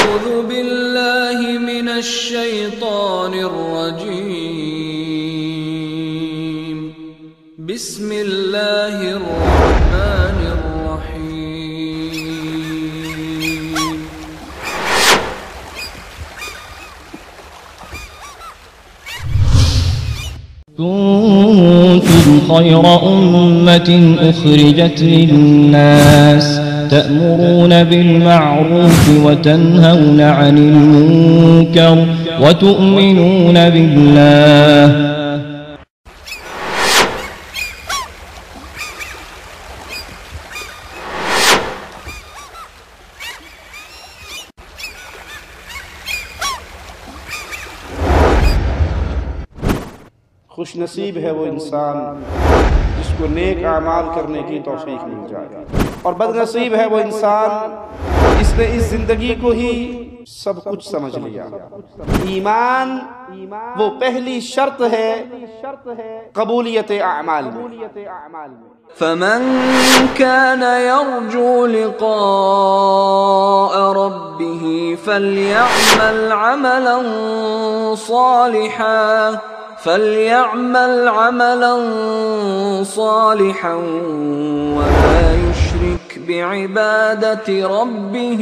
أعوذ بالله من الشيطان الرجيم بسم الله الرحمن الرحيم كنتم خير أمة أخرجت للناس تأمرون بالمعروف وتنهون عن المنكر وتؤمنون بالله خوش نصیب ہے وہ انسان جس کو نیک اعمال کرنے کی توفیق مل جائے और बदनसीब है वो इंसान जिसने इस जिंदगी को ही सब कुछ समझ लिया ईमान ईमान वो पहली शर्त है शर्त है कबूलियत अमाल अमाल में فمن كان يرجو لقاء ربه فليعمل عملا صالحا فليعمل عملا صالحا ولا يشرك يشرك بعبادة ربه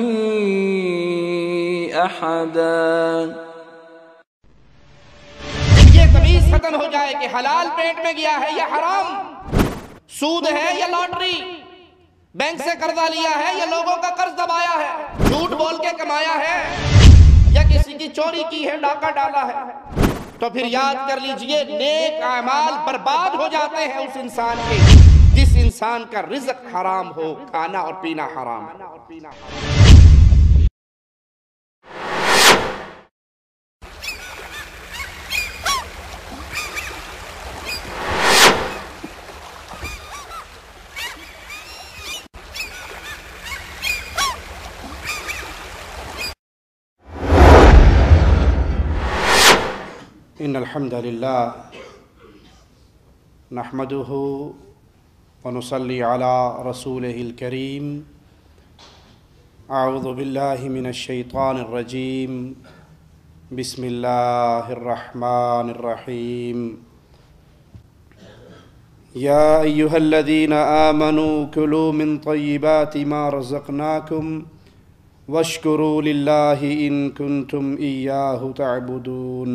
ये तमीज खत्म हो जाए कि हलाल पेट में गया है या हराम सूद है या लॉटरी बैंक से कर्जा लिया है या लोगों का कर्ज दबाया है झूठ बोल के कमाया है या किसी की चोरी की है डाका डाला है तो फिर याद कर लीजिए नेक अमाल बर्बाद हो जाते हैं उस इंसान के जिस इंसान का रिजक हराम हो खाना और पीना हराम इन अलहमदिल्ला नहमदू वनसली अला रसूल करीम आउदबिल्लिमिनशैतरजीम बसमीम यादीन आमनु कुलु मिन तयबाति मा रज़क़नाकुम वशकुरुल्लाहि इन कुंतुम इयाहु तबुदून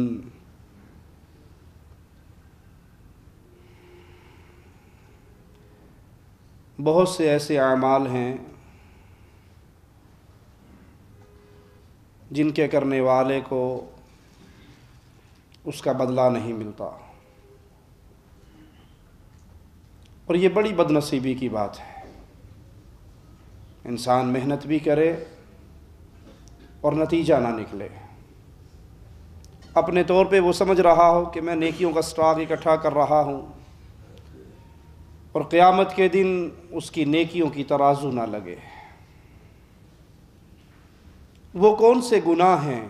बहुत से ऐसे अमाल हैं जिनके करने वाले को उसका बदला नहीं मिलता और ये बड़ी बदनसीबी की बात है इंसान मेहनत भी करे और नतीजा ना निकले अपने तौर पे वो समझ रहा हो कि मैं नेकियों का स्टॉक इकट्ठा कर रहा हूँ और क़्यामत के दिन उसकी नेकियों की तराजू ना लगे वो कौन से गुनाह हैं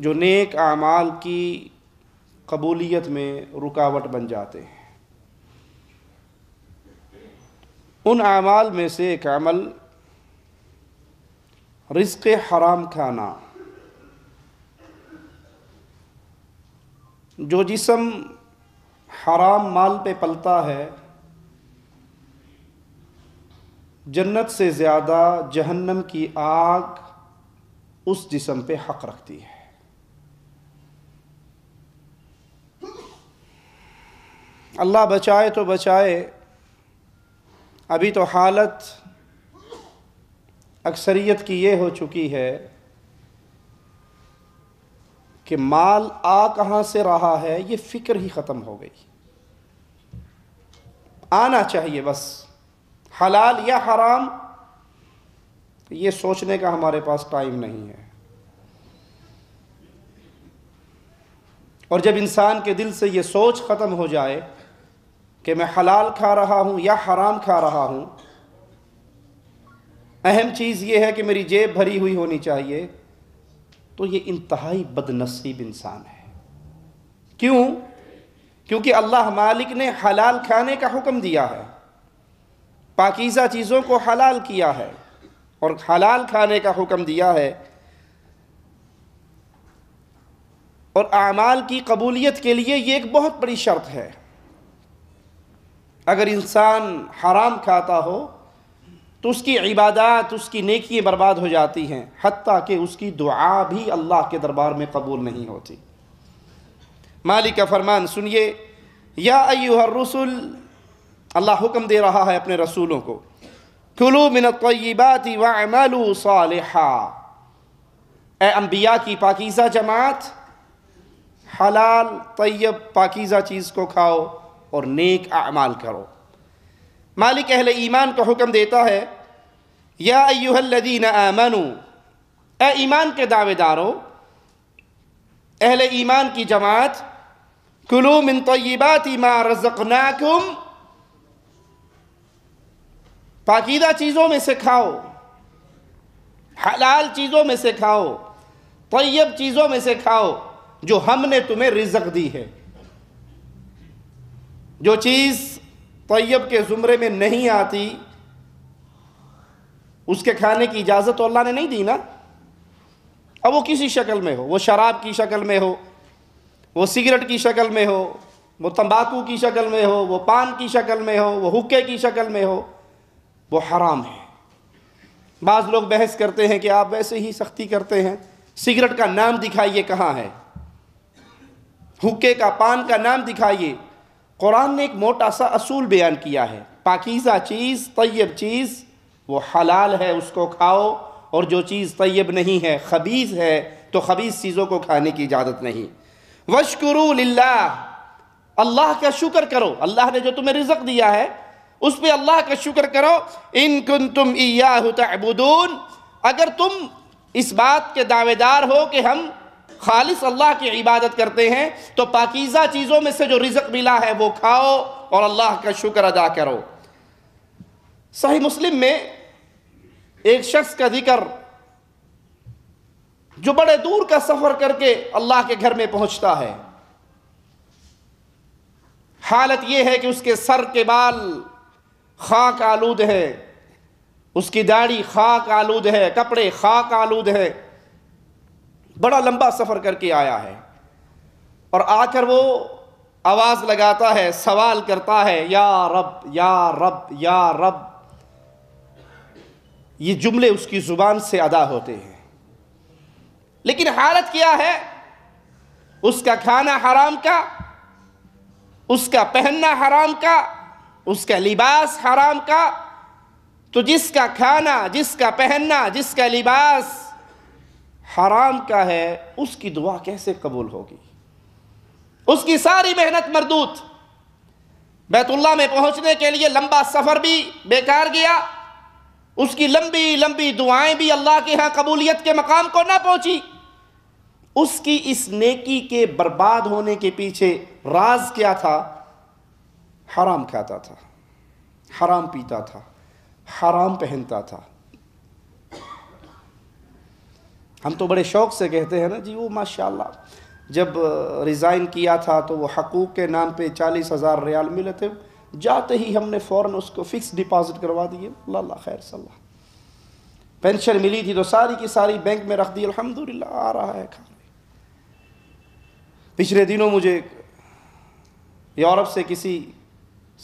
जो नेक आमाल की कबूलियत में रुकावट बन जाते हैं उन आमाल में से एक अमल रिस्क हराम खाना जो जिसम हराम माल पे पलता है जन्नत से ज़्यादा जहन्नम की आग उस जिसम पे हक रखती है अल्लाह बचाए तो बचाए अभी तो हालत अक्सरियत की ये हो चुकी है कि माल आ कहाँ से रहा है ये फ़िक्र ही ख़त्म हो गई आना चाहिए बस हलाल या हराम ये सोचने का हमारे पास टाइम नहीं है और जब इंसान के दिल से ये सोच ख़त्म हो जाए कि मैं हलाल खा रहा हूँ या हराम खा रहा हूँ अहम चीज़ ये है कि मेरी जेब भरी हुई होनी चाहिए तो ये इंतहाई बदनसीब इंसान है क्यों क्योंकि अल्लाह मालिक ने हलाल खाने का हुक्म दिया है पाकिज़ा चीज़ों को हलाल किया है और हलाल खाने का हुक्म दिया है और आमाल की कबूलियत के लिए ये एक बहुत बड़ी शर्त है अगर इंसान हराम खाता हो तो उसकी इबादत उसकी नेकियाँ बर्बाद हो जाती हैं हती कि उसकी दुआ भी अल्लाह के दरबार में कबूल नहीं होती मालिक का फरमान सुनिए या अयर रसुल अल्लाह हुक्म दे रहा है अपने रसूलों को कुलू मिनत वामलू ए अम्बिया की पाकिज़ा जमात हलाल तय्यब पाकिज़ा चीज़ को खाओ और नेक अमाल करो मालिक अहल ईमान का हुक्म देता है या अयुहल्लदीन आमनु ए ईमान के दावेदारों अहल ईमान की जमात कुलू मिन तयबात मा रजकनाकुम पाकिदा चीज़ों में से खाओ हलाल चीज़ों में से खाओ तयब चीज़ों में से खाओ जो हमने तुम्हें रिजक दी है जो चीज़ तयब के ज़ुमरे में नहीं आती उसके खाने की इजाज़त तो अल्लाह ने नहीं दी ना अब वो किसी शक्ल में हो वो शराब की शक्ल में हो वो सिगरेट की शक्ल में हो वो तंबाकू की शक्ल में हो वो पान की शक्ल में हो वो हुक्के की शक्ल में हो वो हराम है बाज़ लोग बहस करते हैं कि आप वैसे ही सख्ती करते हैं सिगरेट का नाम दिखाइए कहाँ है हुक्के का पान का नाम दिखाइए कुरान ने एक मोटा सा असूल बयान किया है पाकिज़ा चीज़ तयब चीज़ वो हलाल है उसको खाओ और जो चीज़ तयब नहीं है खबीज़ है तो खबीज़ चीज़ों को खाने की इजाज़त नहीं वशकुरु अल्लाह का शुक्र करो अल्लाह ने जो तुम्हें रिजक दिया है उस पर अल्लाह का शुक्र करो इन कुन तुम इयाबुदून अगर तुम इस बात के दावेदार हो कि हम खालिश अल्लाह की इबादत करते हैं तो पाकिज़ा चीज़ों में से जो रिजक मिला है वो खाओ और अल्लाह का शुक्र अदा करो सही मुस्लिम में एक शख्स का जिक्र जो बड़े दूर का सफ़र करके अल्लाह के घर में पहुंचता है हालत यह है कि उसके सर के बाल खाक आलूद है उसकी दाढ़ी खाक आलूद है कपड़े खाक आलूद है बड़ा लंबा सफ़र करके आया है और आकर वो आवाज़ लगाता है सवाल करता है या रब या रब या रब ये जुमले उसकी ज़ुबान से अदा होते हैं लेकिन हालत क्या है उसका खाना हराम का उसका पहनना हराम का उसका लिबास हराम का तो जिसका खाना जिसका पहनना जिसका लिबास हराम का है उसकी दुआ कैसे कबूल होगी उसकी सारी मेहनत मरदूत बैतुल्ला में पहुंचने के लिए लंबा सफ़र भी बेकार गया उसकी लंबी लंबी दुआएं भी अल्लाह के यहां कबूलियत के मकाम को ना पहुंची उसकी इस नेकी के बर्बाद होने के पीछे राज क्या था हराम खाता था हराम पीता था हराम पहनता था हम तो बड़े शौक़ से कहते हैं ना जी वो माशाल्लाह जब रिज़ाइन किया था तो वो हकूक़ के नाम पे चालीस हज़ार रियाल मिले थे जाते ही हमने फ़ौर उसको फ़िक्स डिपॉज़िट करवा दिए ला खैर सल्ला पेंशन मिली थी तो सारी की सारी बैंक में रख दी अलहमदिल्ला आ रहा है खाने पिछले दिनों मुझे यूरोप से किसी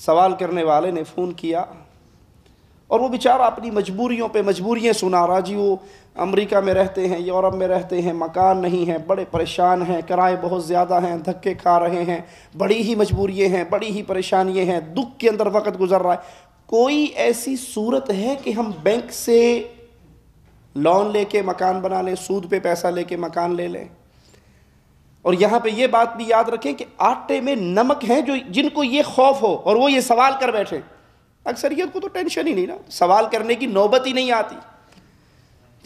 सवाल करने वाले ने फ़ोन किया और वो बेचारा अपनी मजबूरियों पे मजबूरियाँ सुना रहा जी वो अमेरिका में रहते हैं यूरोप में रहते हैं मकान नहीं है बड़े परेशान हैं किराए बहुत ज़्यादा हैं धक्के खा रहे हैं बड़ी ही मजबूरियाँ हैं बड़ी ही परेशानियाँ हैं दुख के अंदर वक़्त गुजर रहा है कोई ऐसी सूरत है कि हम बैंक से लोन लेके मकान बना लें सूद पे पैसा लेके मकान ले लें और यहाँ पे ये बात भी याद रखें कि आटे में नमक है जो जिनको ये खौफ हो और वो ये सवाल कर बैठे अक्सरियत को तो टेंशन ही नहीं ना सवाल करने की नौबत ही नहीं आती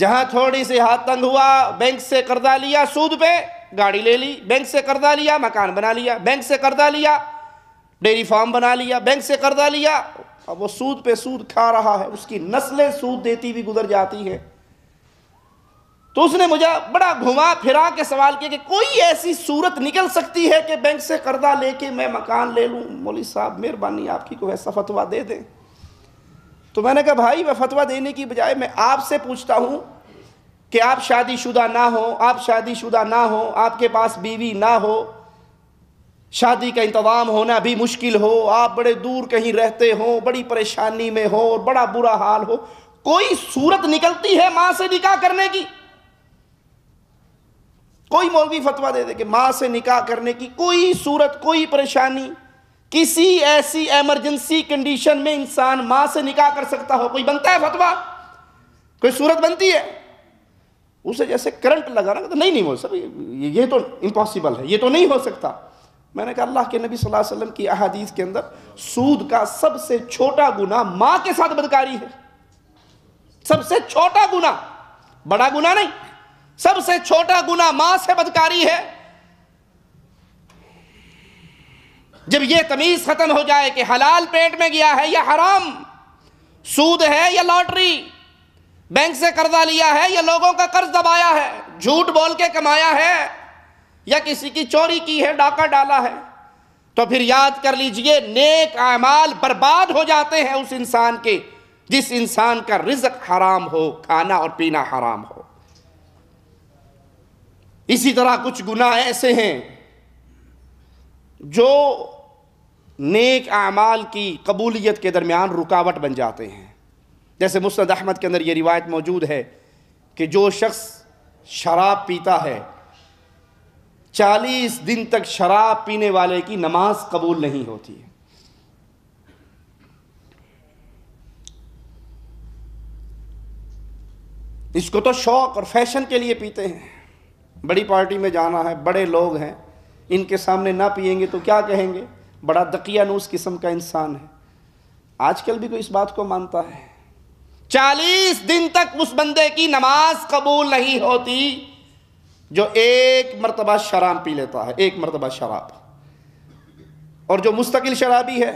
जहां थोड़ी सी हाथ तंग हुआ बैंक से कर्जा लिया सूद पे गाड़ी ले ली बैंक से कर्जा लिया मकान बना लिया बैंक से कर्जा लिया डेयरी फार्म बना लिया बैंक से कर्जा लिया अब वो सूद पे सूद खा रहा है उसकी नस्लें सूद देती हुई गुजर जाती हैं तो उसने मुझे बड़ा घुमा फिरा के सवाल किया कि कोई ऐसी सूरत निकल सकती है कि बैंक से कर्जा लेके मैं मकान ले लूँ मौली साहब मेहरबानी आपकी को ऐसा फतवा दे दें तो मैंने कहा भाई मैं फतवा देने की बजाय मैं आपसे पूछता हूँ कि आप शादीशुदा ना हो आप शादीशुदा ना हो आपके पास बीवी ना हो शादी का इंतज़ाम होना भी मुश्किल हो आप बड़े दूर कहीं रहते हो बड़ी परेशानी में हो और बड़ा बुरा हाल हो कोई सूरत निकलती है माँ से निकाह करने की कोई मौलवी फतवा दे दे कि माँ से निकाह करने की कोई सूरत कोई परेशानी किसी ऐसी एमरजेंसी कंडीशन में इंसान माँ से निकाह कर सकता हो कोई बनता है फतवा कोई सूरत बनती है उसे जैसे करंट लगा ना तो नहीं नहीं वो ये, ये तो इम्पॉसिबल है ये तो नहीं हो सकता मैंने कहा अल्लाह के नबी सल्लल्लाहु अलैहि वसल्लम की अहादीस के अंदर सूद का सबसे छोटा गुना माँ के साथ बदकारी है सबसे छोटा गुना बड़ा गुना नहीं सबसे छोटा गुना मां से बदकारी है जब यह तमीज खत्म हो जाए कि हलाल पेट में गया है या हराम सूद है या लॉटरी बैंक से कर्जा लिया है या लोगों का कर्ज दबाया है झूठ बोल के कमाया है या किसी की चोरी की है डाका डाला है तो फिर याद कर लीजिए नेक अमाल बर्बाद हो जाते हैं उस इंसान के जिस इंसान का रिजक हराम हो खाना और पीना हराम हो इसी तरह कुछ गुनाह ऐसे हैं जो नेक आमाल की कबूलियत के दरमियान रुकावट बन जाते हैं जैसे मुस्द अहमद के अंदर ये रिवायत मौजूद है कि जो शख्स शराब पीता है चालीस दिन तक शराब पीने वाले की नमाज कबूल नहीं होती है इसको तो शौक और फैशन के लिए पीते हैं बड़ी पार्टी में जाना है बड़े लोग हैं इनके सामने ना पिएंगे तो क्या कहेंगे बड़ा दकियानूस किस्म का इंसान है आजकल भी कोई इस बात को मानता है चालीस दिन तक उस बंदे की नमाज कबूल नहीं होती जो एक मरतबा शराब पी लेता है एक मरतबा शराब और जो मुस्तकिल शराबी है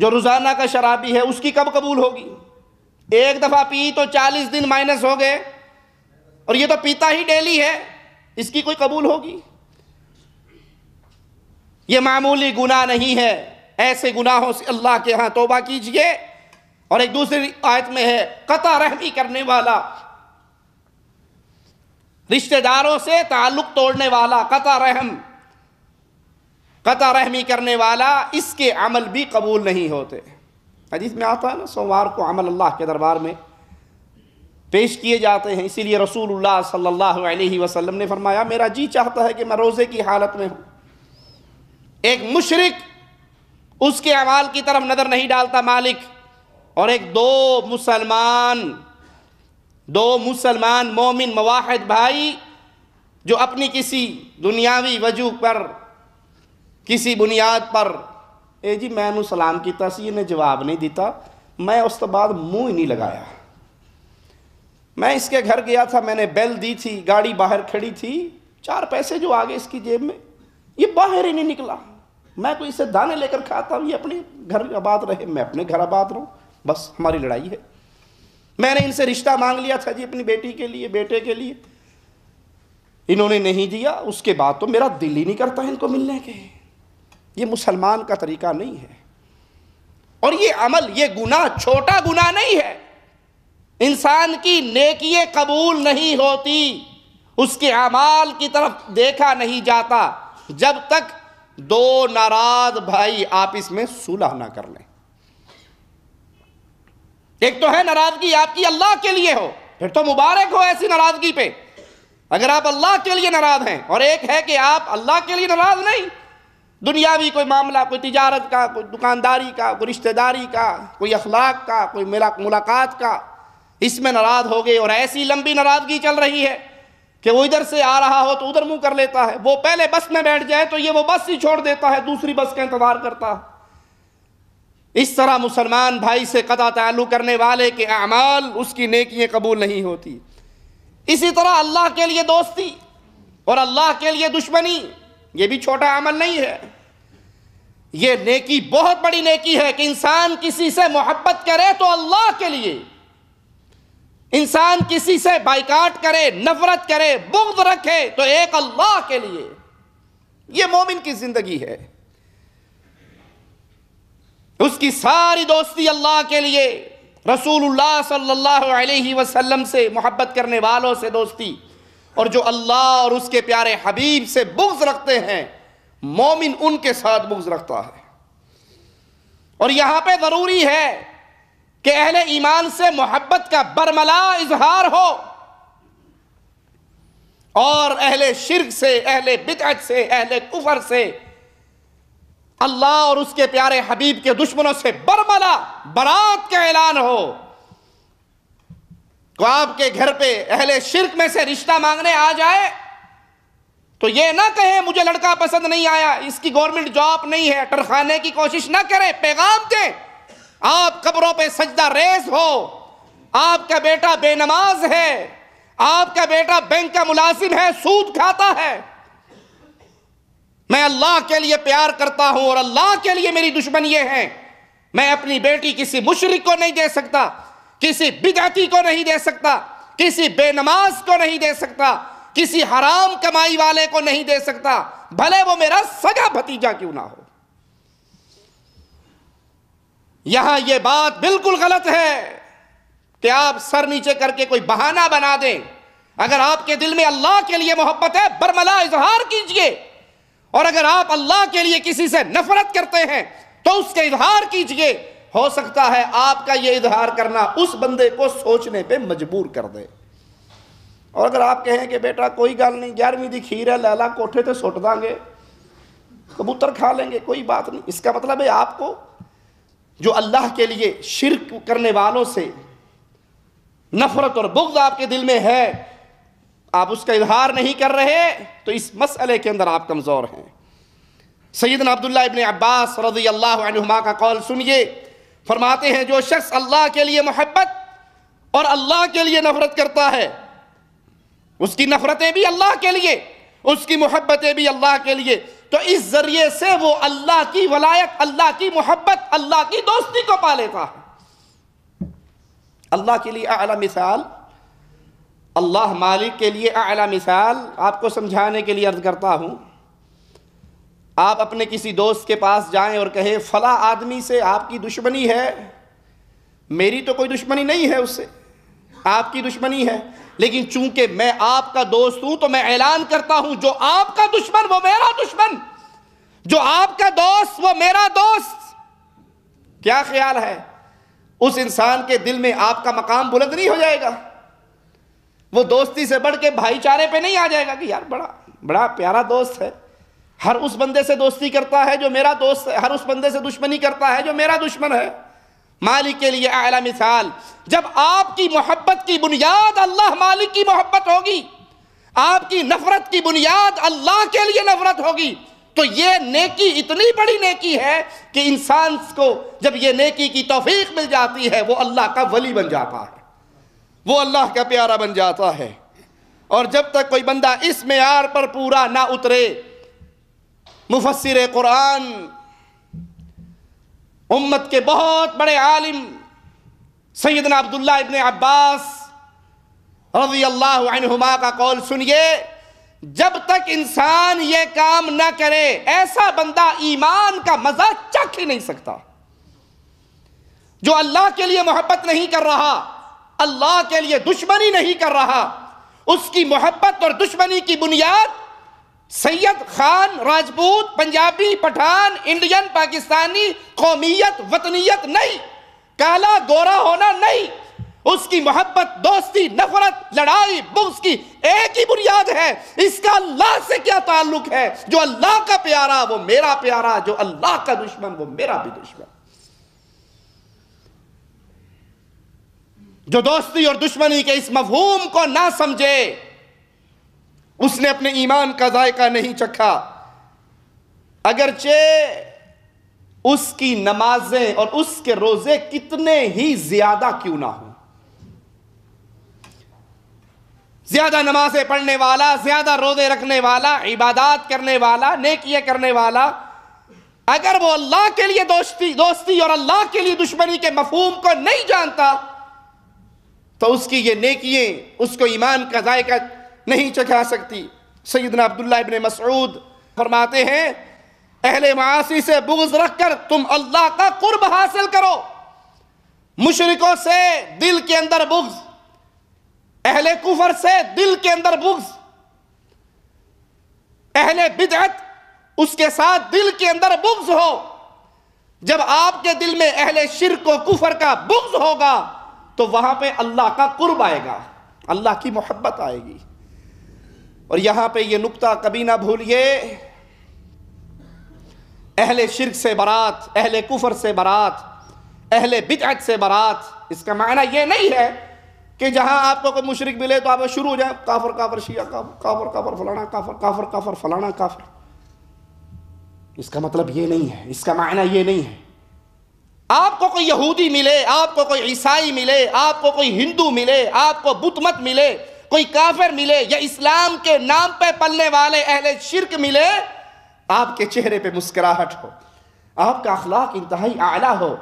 जो रोज़ाना का शराबी है उसकी कब कबूल होगी एक दफ़ा पी तो चालीस दिन माइनस हो गए और ये तो पीता ही डेली है इसकी कोई कबूल होगी ये मामूली गुनाह नहीं है ऐसे गुनाहों से अल्लाह के यहां तोबा कीजिए और एक दूसरी आयत में है कता रहमी करने वाला रिश्तेदारों से ताल्लुक तोड़ने वाला कता रहम कता रहमी करने वाला इसके अमल भी कबूल नहीं होते हदीस में आता है ना सोमवार को अमल अल्लाह के दरबार में पेश किए जाते हैं इसीलिए रसूलुल्लाह सल्लल्लाहु अलैहि वसल्लम ने फरमाया मेरा जी चाहता है कि मैं रोज़े की हालत में हूँ एक मुशरक उसके अमाल की तरफ नज़र नहीं डालता मालिक और एक दो मुसलमान दो मुसलमान मोमिन मवाहद भाई जो अपनी किसी दुनियावी वजूह पर किसी बुनियाद पर ए जी मैं सलाम किया जवाब नहीं दिता मैं उस तो बाद मुँह ही नहीं लगाया मैं इसके घर गया था मैंने बेल दी थी गाड़ी बाहर खड़ी थी चार पैसे जो आ गए इसकी जेब में ये बाहर ही नहीं निकला मैं तो इसे दाने लेकर खाता हूँ ये अपने घर आबाद रहे मैं अपने घर आबाद रहूँ बस हमारी लड़ाई है मैंने इनसे रिश्ता मांग लिया था जी अपनी बेटी के लिए बेटे के लिए इन्होंने नहीं दिया उसके बाद तो मेरा दिल ही नहीं करता इनको मिलने के ये मुसलमान का तरीका नहीं है और ये अमल ये गुना छोटा गुना नहीं है इंसान की नेकिए कबूल नहीं होती उसके अमाल की तरफ देखा नहीं जाता जब तक दो नाराज भाई आपस में सुलह ना कर लें एक तो है नाराजगी आपकी अल्लाह के लिए हो फिर तो मुबारक हो ऐसी नाराजगी पे अगर आप अल्लाह के लिए नाराज हैं और एक है कि आप अल्लाह के लिए नाराज नहीं दुनियावी कोई मामला कोई तिजारत का कोई दुकानदारी का कोई रिश्तेदारी का कोई अखलाक का कोई मुलाकात का इसमें नाराज़ हो गए और ऐसी लंबी नाराज़गी चल रही है कि वो इधर से आ रहा हो तो उधर मुंह कर लेता है वो पहले बस में बैठ जाए तो ये वो बस ही छोड़ देता है दूसरी बस का इंतज़ार करता है इस तरह मुसलमान भाई से कदा ताल्लुक़ करने वाले के अमाल उसकी नेकियाँ कबूल नहीं होती इसी तरह अल्लाह के लिए दोस्ती और अल्लाह के लिए दुश्मनी ये भी छोटा अमल नहीं है ये नेकी बहुत बड़ी नेकी है कि इंसान किसी से मोहब्बत करे तो अल्लाह के लिए इंसान किसी से बाइकाट करे नफरत करे बुग्ध रखे तो एक अल्लाह के लिए यह मोमिन की जिंदगी है उसकी सारी दोस्ती अल्लाह के लिए रसूलुल्लाह सल्लल्लाहु अलैहि वसल्लम से मोहब्बत करने वालों से दोस्ती और जो अल्लाह और उसके प्यारे हबीब से बुग्ज रखते हैं मोमिन उनके साथ बुग्ज रखता है और यहां पे ज़रूरी है कि अहल ईमान से मोहब्बत का बरमला इजहार हो और अहले शिरक से अहले बिदअत से अहले कुफर से अल्लाह और उसके प्यारे हबीब के दुश्मनों से बरमला बरात का ऐलान हो तो आपके घर पे अहले शिरक में से रिश्ता मांगने आ जाए तो ये ना कहे मुझे लड़का पसंद नहीं आया इसकी गवर्नमेंट जॉब नहीं है टरखाने की कोशिश ना करें पैगाम दें आप कब्रों पे सजदा रेज हो आपका बेटा बेनमाज है आपका बेटा बैंक का मुलाजिम है सूद खाता है मैं अल्लाह के लिए प्यार करता हूं और अल्लाह के लिए मेरी दुश्मन ये है मैं अपनी बेटी किसी मुशरक को नहीं दे सकता किसी बिदाती को नहीं दे सकता किसी बेनमाज को नहीं दे सकता किसी हराम कमाई वाले को नहीं दे सकता भले वो मेरा सगा भतीजा क्यों ना हो यहां यह बात बिल्कुल गलत है कि आप सर नीचे करके कोई बहाना बना दें अगर आपके दिल में अल्लाह के लिए मोहब्बत है बरमला इजहार कीजिए और अगर आप अल्लाह के लिए किसी से नफरत करते हैं तो उसके इजहार कीजिए हो सकता है आपका यह इजहार करना उस बंदे को सोचने पर मजबूर कर दे और अगर आप कहें कि बेटा कोई गल नहीं ग्यारहवीं की खीर है लैला कोठे से सुट देंगे कबूतर खा लेंगे कोई बात नहीं इसका मतलब है आपको जो अल्लाह के लिए शिरक करने वालों से नफरत और बुग्ज आपके दिल में है आप उसका इजहार नहीं कर रहे तो इस मसले के अंदर आप कमज़ोर हैं सैदन अब्दुल्ला इबन अब्बास रजी अल्लाह का कौल सुनिए फरमाते हैं जो शख्स अल्लाह के लिए मोहब्बत और अल्लाह के लिए नफरत करता है उसकी नफरतें भी अल्लाह के लिए उसकी मोहब्बतें भी अल्लाह के लिए तो इस ज़रिए से वो अल्लाह की वलायत अल्लाह की मोहब्बत अल्लाह की दोस्ती को पा लेता है अल्लाह के लिए आला मिसाल अल्लाह मालिक के लिए आला मिसाल आपको समझाने के लिए अर्ज़ करता हूँ आप अपने किसी दोस्त के पास जाएं और कहें फ़ला आदमी से आपकी दुश्मनी है मेरी तो कोई दुश्मनी नहीं है उससे आपकी दुश्मनी है लेकिन चूंकि मैं आपका दोस्त हूं तो मैं ऐलान करता हूं जो आपका दुश्मन वो मेरा दुश्मन जो आपका दोस्त वो मेरा दोस्त क्या ख्याल है उस इंसान के दिल में आपका मकाम बुलंद नहीं हो जाएगा वो दोस्ती से बढ़ के भाईचारे पे नहीं आ जाएगा कि यार बड़ा बड़ा प्यारा दोस्त है हर उस बंदे से दोस्ती करता है जो मेरा दोस्त है हर उस बंदे से दुश्मनी करता है जो मेरा दुश्मन है मालिक के लिए आला मिसाल जब आपकी मोहब्बत की बुनियाद अल्लाह मालिक की मोहब्बत होगी आपकी नफरत की बुनियाद अल्लाह के लिए नफरत होगी तो ये नेकी इतनी बड़ी नेकी है कि इंसान को जब ये नेकी की तोफीक मिल जाती है वो अल्लाह का वली बन जाता है वो अल्लाह का प्यारा बन जाता है और जब तक कोई बंदा इस मैार पर पूरा ना उतरे मुफसर कुरान उम्मत के बहुत बड़े आलिम सैदना अब्दुल्ला इबन अब्बास रजी अल्लाहुमा का कौल सुनिए जब तक इंसान ये काम ना करे ऐसा बंदा ईमान का मजा चख ही नहीं सकता जो अल्लाह के लिए मोहब्बत नहीं कर रहा अल्लाह के लिए दुश्मनी नहीं कर रहा उसकी मोहब्बत और दुश्मनी की बुनियाद सैयद खान राजपूत पंजाबी पठान इंडियन पाकिस्तानी कौमियत वतनीयत नहीं काला गोरा होना नहीं उसकी मोहब्बत दोस्ती नफरत लड़ाई बुक्स की एक ही बुनियाद है इसका अल्लाह से क्या ताल्लुक है जो अल्लाह का प्यारा वो मेरा प्यारा जो अल्लाह का दुश्मन वो मेरा भी दुश्मन जो दोस्ती और दुश्मनी के इस मफहूम को ना समझे उसने अपने ईमान का जायका नहीं चखा अगरचे उसकी नमाजें और उसके रोजे कितने ही ज्यादा क्यों ना हो ज्यादा नमाजें पढ़ने वाला ज्यादा रोजे रखने वाला इबादत करने वाला नेकिया करने वाला अगर वो अल्लाह के लिए दोस्ती दोस्ती और अल्लाह के लिए दुश्मनी के मफहूम को नहीं जानता तो उसकी ये नेकिए उसको ईमान का जायका नहीं चखा सकती सैदना अब्दुल्ला इबन मसूद फरमाते हैं अहले मासी से बुग्ज रख कर तुम अल्लाह का कुर्ब हासिल करो मुशरकों से दिल के अंदर बुग्ज अहले कुफर से दिल के अंदर बुग्ज अहले बिदअत उसके साथ दिल के अंदर बुग्ज हो जब आपके दिल में अहले शिरक और कुफर का बुग्ज होगा तो वहां पे अल्लाह का कुर्ब आएगा अल्लाह की मोहब्बत आएगी और यहां पे ये नुकता कभी ना भूलिए अहले शिरक से बरात अहले कुफर से बरात अहले बिदअत से बरात इसका मायना ये नहीं है कि जहां आपको कोई मुशरक मिले तो आप शुरू हो जाए काफर काफर शिया काफर काफर काफर फलाना काफर काफर काफर फलाना काफर इसका मतलब ये नहीं है इसका मायना ये नहीं है आपको कोई यहूदी मिले आपको कोई ईसाई मिले आपको कोई हिंदू मिले आपको बुद्ध मत मिले कोई काफिर मिले या इस्लाम के नाम पे पलने वाले अहले शिरक मिले आपके चेहरे पे मुस्कुराहट हो आपका अखलाक इंतहाई आला हो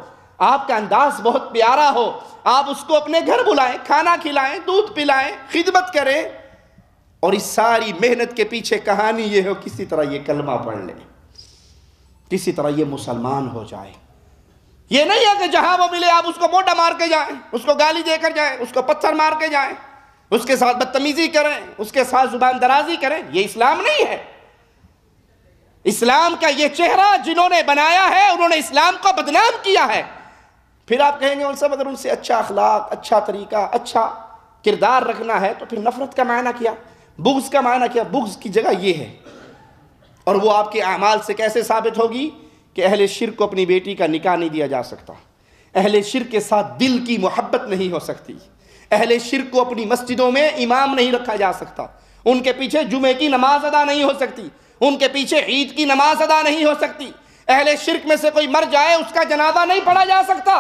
आपका अंदाज बहुत प्यारा हो आप उसको अपने घर बुलाएं खाना खिलाएं दूध पिलाएं खिदमत करें और इस सारी मेहनत के पीछे कहानी ये हो किसी तरह ये कलमा पढ़ ले किसी तरह ये मुसलमान हो जाए ये नहीं है कि जहां वो मिले आप उसको मोटा मार के जाएं उसको गाली देकर जाएं उसको पत्थर मार के जाएं उसके साथ बदतमीजी करें उसके साथ जुबान दराजी करें ये इस्लाम नहीं है इस्लाम का ये चेहरा जिन्होंने बनाया है उन्होंने इस्लाम को बदनाम किया है फिर आप कहेंगे उनसे अगर उनसे अच्छा अखलाक अच्छा तरीका अच्छा किरदार रखना है तो फिर नफरत का मायना किया बुग्स का मायना किया बुग्स की जगह ये है और वो आपके अमाल से कैसे साबित होगी कि अहले शिर को अपनी बेटी का निकाह नहीं दिया जा सकता अहले शिर के साथ दिल की मोहब्बत नहीं हो सकती अहले शिर को अपनी मस्जिदों में इमाम नहीं रखा जा सकता उनके पीछे जुमे की नमाज अदा नहीं हो सकती उनके पीछे ईद की नमाज अदा नहीं हो सकती अहले शिरक में से कोई मर जाए उसका जनाजा नहीं पढ़ा जा सकता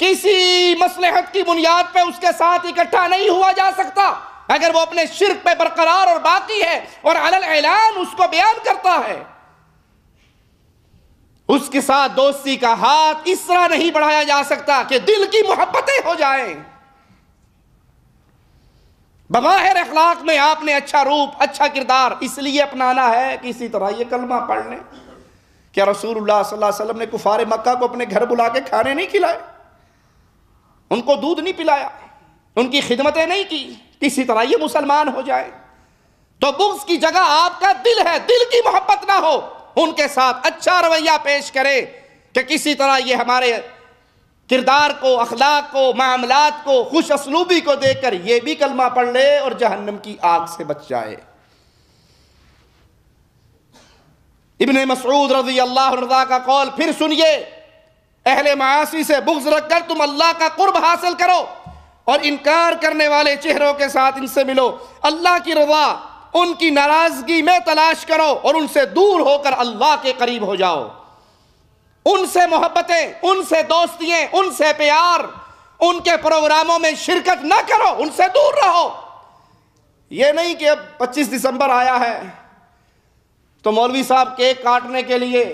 किसी मसलहत की बुनियाद पर उसके साथ इकट्ठा नहीं हुआ जा सकता अगर वो अपने शिरक पे बरकरार और बाकी है और अलल ऐलान उसको बयान करता है उसके साथ दोस्ती का हाथ इस तरह नहीं बढ़ाया जा सकता कि दिल की मोहब्बतें हो जाएं बबाहिर अखलाक में आपने अच्छा रूप अच्छा किरदार इसलिए अपनाना है कि इसी तरह ये कलमा पढ़ लें क्या रसूल वसल्लम ने कुफार मक्का को अपने घर बुला के खाने नहीं खिलाए उनको दूध नहीं पिलाया उनकी खिदमतें नहीं की किसी तरह ये मुसलमान हो जाए तो बुग्स की जगह आपका दिल है दिल की मोहब्बत ना हो उनके साथ अच्छा रवैया पेश करे कि किसी तरह ये हमारे किरदार को अखलाक को मामलात को खुश असलूबी को देखकर यह भी कलमा पढ़ ले और जहन्नम की आग से बच जाए इबन मसरूद रजी अल्लाह रजा का कौल फिर सुनिए अहले मासी से बुग्ज रखकर तुम अल्लाह का कुर्ब हासिल करो और इनकार करने वाले चेहरों के साथ इनसे मिलो अल्लाह की रजा उनकी नाराजगी में तलाश करो और उनसे दूर होकर अल्लाह के करीब हो जाओ उनसे मोहब्बतें उनसे दोस्तियां उनसे प्यार उनके प्रोग्रामों में शिरकत ना करो उनसे दूर रहो ये नहीं कि अब 25 दिसंबर आया है तो मौलवी साहब केक काटने के लिए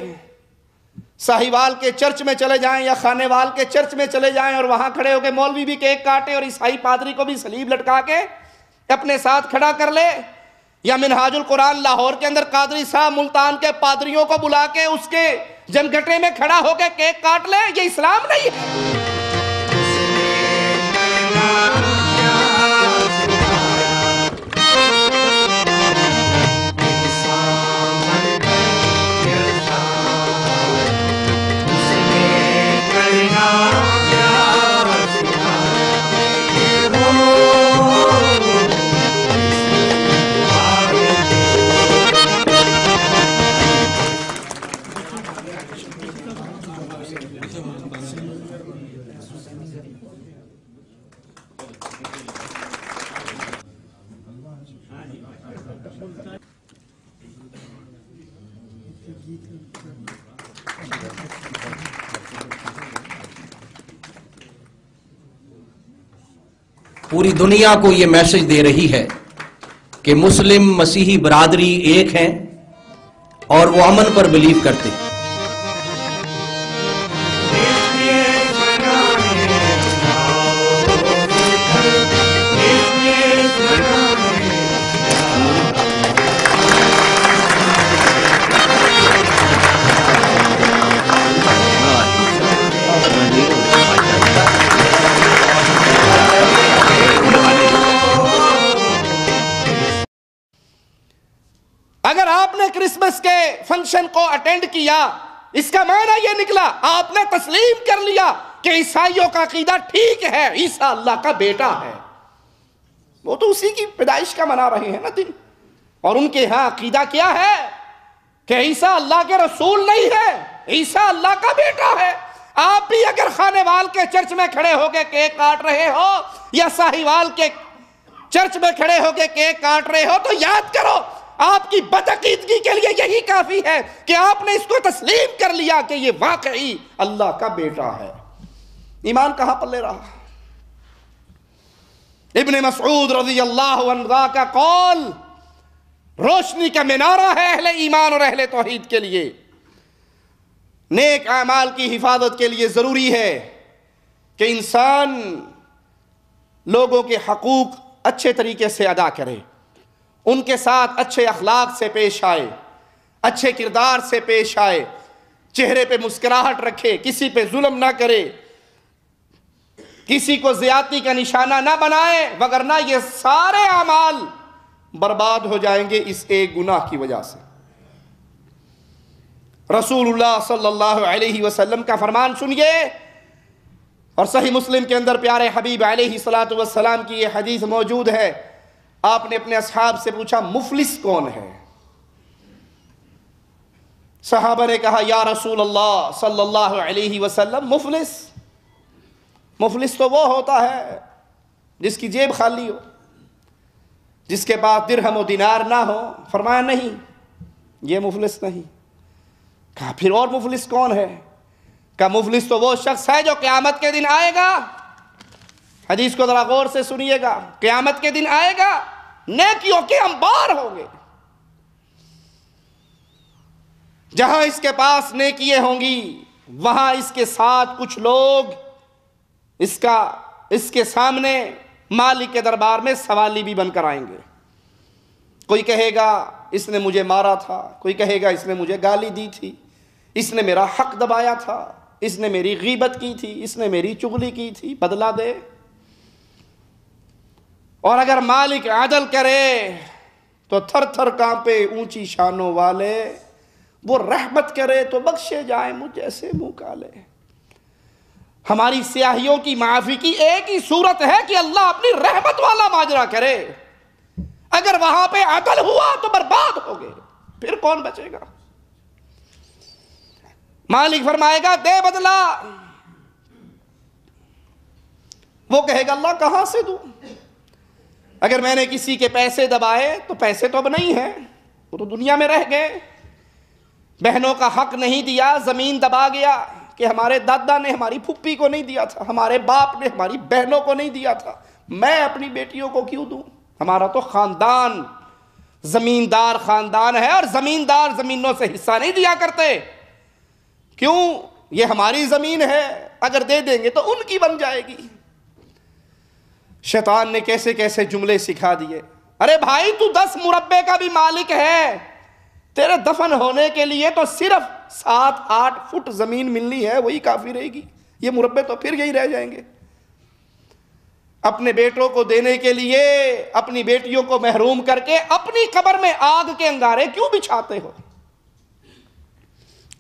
साहिवाल के चर्च में चले जाएं या खानेवाल के चर्च में चले जाएं और वहां खड़े होकर मौलवी भी केक काटे और ईसाई पादरी को भी सलीब लटका के अपने साथ खड़ा कर ले या मिनहाजुल कुरान लाहौर के अंदर कादरी साहब मुल्तान के पादरियों को बुला के उसके जनघटे में खड़ा होकर केक काट ले ये इस्लाम नहीं है पूरी दुनिया को यह मैसेज दे रही है कि मुस्लिम मसीही बरादरी एक हैं और वो अमन पर बिलीव करते हैं फंक्शन को अटेंड किया इसका माना यह निकला आपने तस्लीम कर लिया कि ईसाइयों का अकीदा ठीक है ईसा अल्लाह का बेटा है वो तो उसी की पैदाइश का मना रहे हैं ना दिन और उनके यहां अकीदा क्या है कि ईसा अल्लाह के रसूल नहीं है ईसा अल्लाह का बेटा है आप भी अगर खाने वाल के चर्च में खड़े होके केक काट रहे हो या साहिवाल के चर्च में खड़े होके केक काट रहे हो तो याद करो आपकी बदअकीदगी के लिए यही काफ़ी है कि आपने इसको तस्लीम कर लिया कि ये वाकई अल्लाह का बेटा है ईमान कहां पर ले रहा इबन मसऊद रजी अल्लाह का कौल रोशनी का मीनारा है अहले ईमान और अहले तोहहीद के लिए नेक अमाल की हिफाजत के लिए ज़रूरी है कि इंसान लोगों के हकूक़ अच्छे तरीके से अदा करे उनके साथ अच्छे अखलाक से पेश आए अच्छे किरदार से पेश आए चेहरे पे मुस्कुराहट रखे किसी पे जुल्म ना करे किसी को ज्यादती का निशाना ना बनाए वगरना ये सारे अमाल बर्बाद हो जाएंगे इस एक गुनाह की वजह से रसूलुल्लाह सल्लल्लाहु अलैहि वसल्लम का फरमान सुनिए और सही मुस्लिम के अंदर प्यारे हबीब अलैहि सलात वसलाम की ये हदीस मौजूद है आपने अपने असहाब से पूछा मुफलिस कौन है साहबा ने कहा या रसूल अल्लाह सल्लल्लाहु अलैहि वसल्लम मुफलिस मुफलिस तो वो होता है जिसकी जेब खाली हो जिसके पास दिरहम व दिनार ना हो फरमाया नहीं ये मुफलिस नहीं कहा फिर और मुफलिस कौन है कहा मुफलिस तो वो शख्स है जो क़्यामत के दिन आएगा हदीस को ज़रा गौर से सुनिएगा क्यामत के दिन आएगा नेकियों के अंबार होंगे जहां इसके पास नेकिए होंगी वहां इसके साथ कुछ लोग इसका इसके सामने मालिक के दरबार में सवाली भी बनकर आएंगे कोई कहेगा इसने मुझे मारा था कोई कहेगा इसने मुझे गाली दी थी इसने मेरा हक दबाया था इसने मेरी गीबत की थी इसने मेरी चुगली की थी बदला दे और अगर मालिक आदल करे तो थर थर कांपे ऊंची शानों वाले वो रहमत करे तो बख्शे जाए मुझ जैसे मुंह काले हमारी स्याहियों की माफी की एक ही सूरत है कि अल्लाह अपनी रहमत वाला माजरा करे अगर वहां पे अदल हुआ तो बर्बाद हो गए फिर कौन बचेगा मालिक फरमाएगा दे बदला वो कहेगा अल्लाह कहां से दू अगर मैंने किसी के पैसे दबाए तो पैसे तो अब नहीं हैं वो तो दुनिया में रह गए बहनों का हक नहीं दिया ज़मीन दबा गया कि हमारे दादा ने हमारी फुप्पी को नहीं दिया था हमारे बाप ने हमारी बहनों को नहीं दिया था मैं अपनी बेटियों को क्यों दूँ हमारा तो ख़ानदान ज़मींदार ख़ानदान है और ज़मींदार ज़मीनों से हिस्सा नहीं दिया करते क्यों ये हमारी ज़मीन है अगर दे देंगे तो उनकी बन जाएगी शैतान ने कैसे कैसे जुमले सिखा दिए अरे भाई तू दस मुरब्बे का भी मालिक है तेरे दफन होने के लिए तो सिर्फ सात आठ फुट जमीन मिलनी है वही काफी रहेगी ये मुरब्बे तो फिर यही रह जाएंगे अपने बेटों को देने के लिए अपनी बेटियों को महरूम करके अपनी कबर में आग के अंगारे क्यों बिछाते हो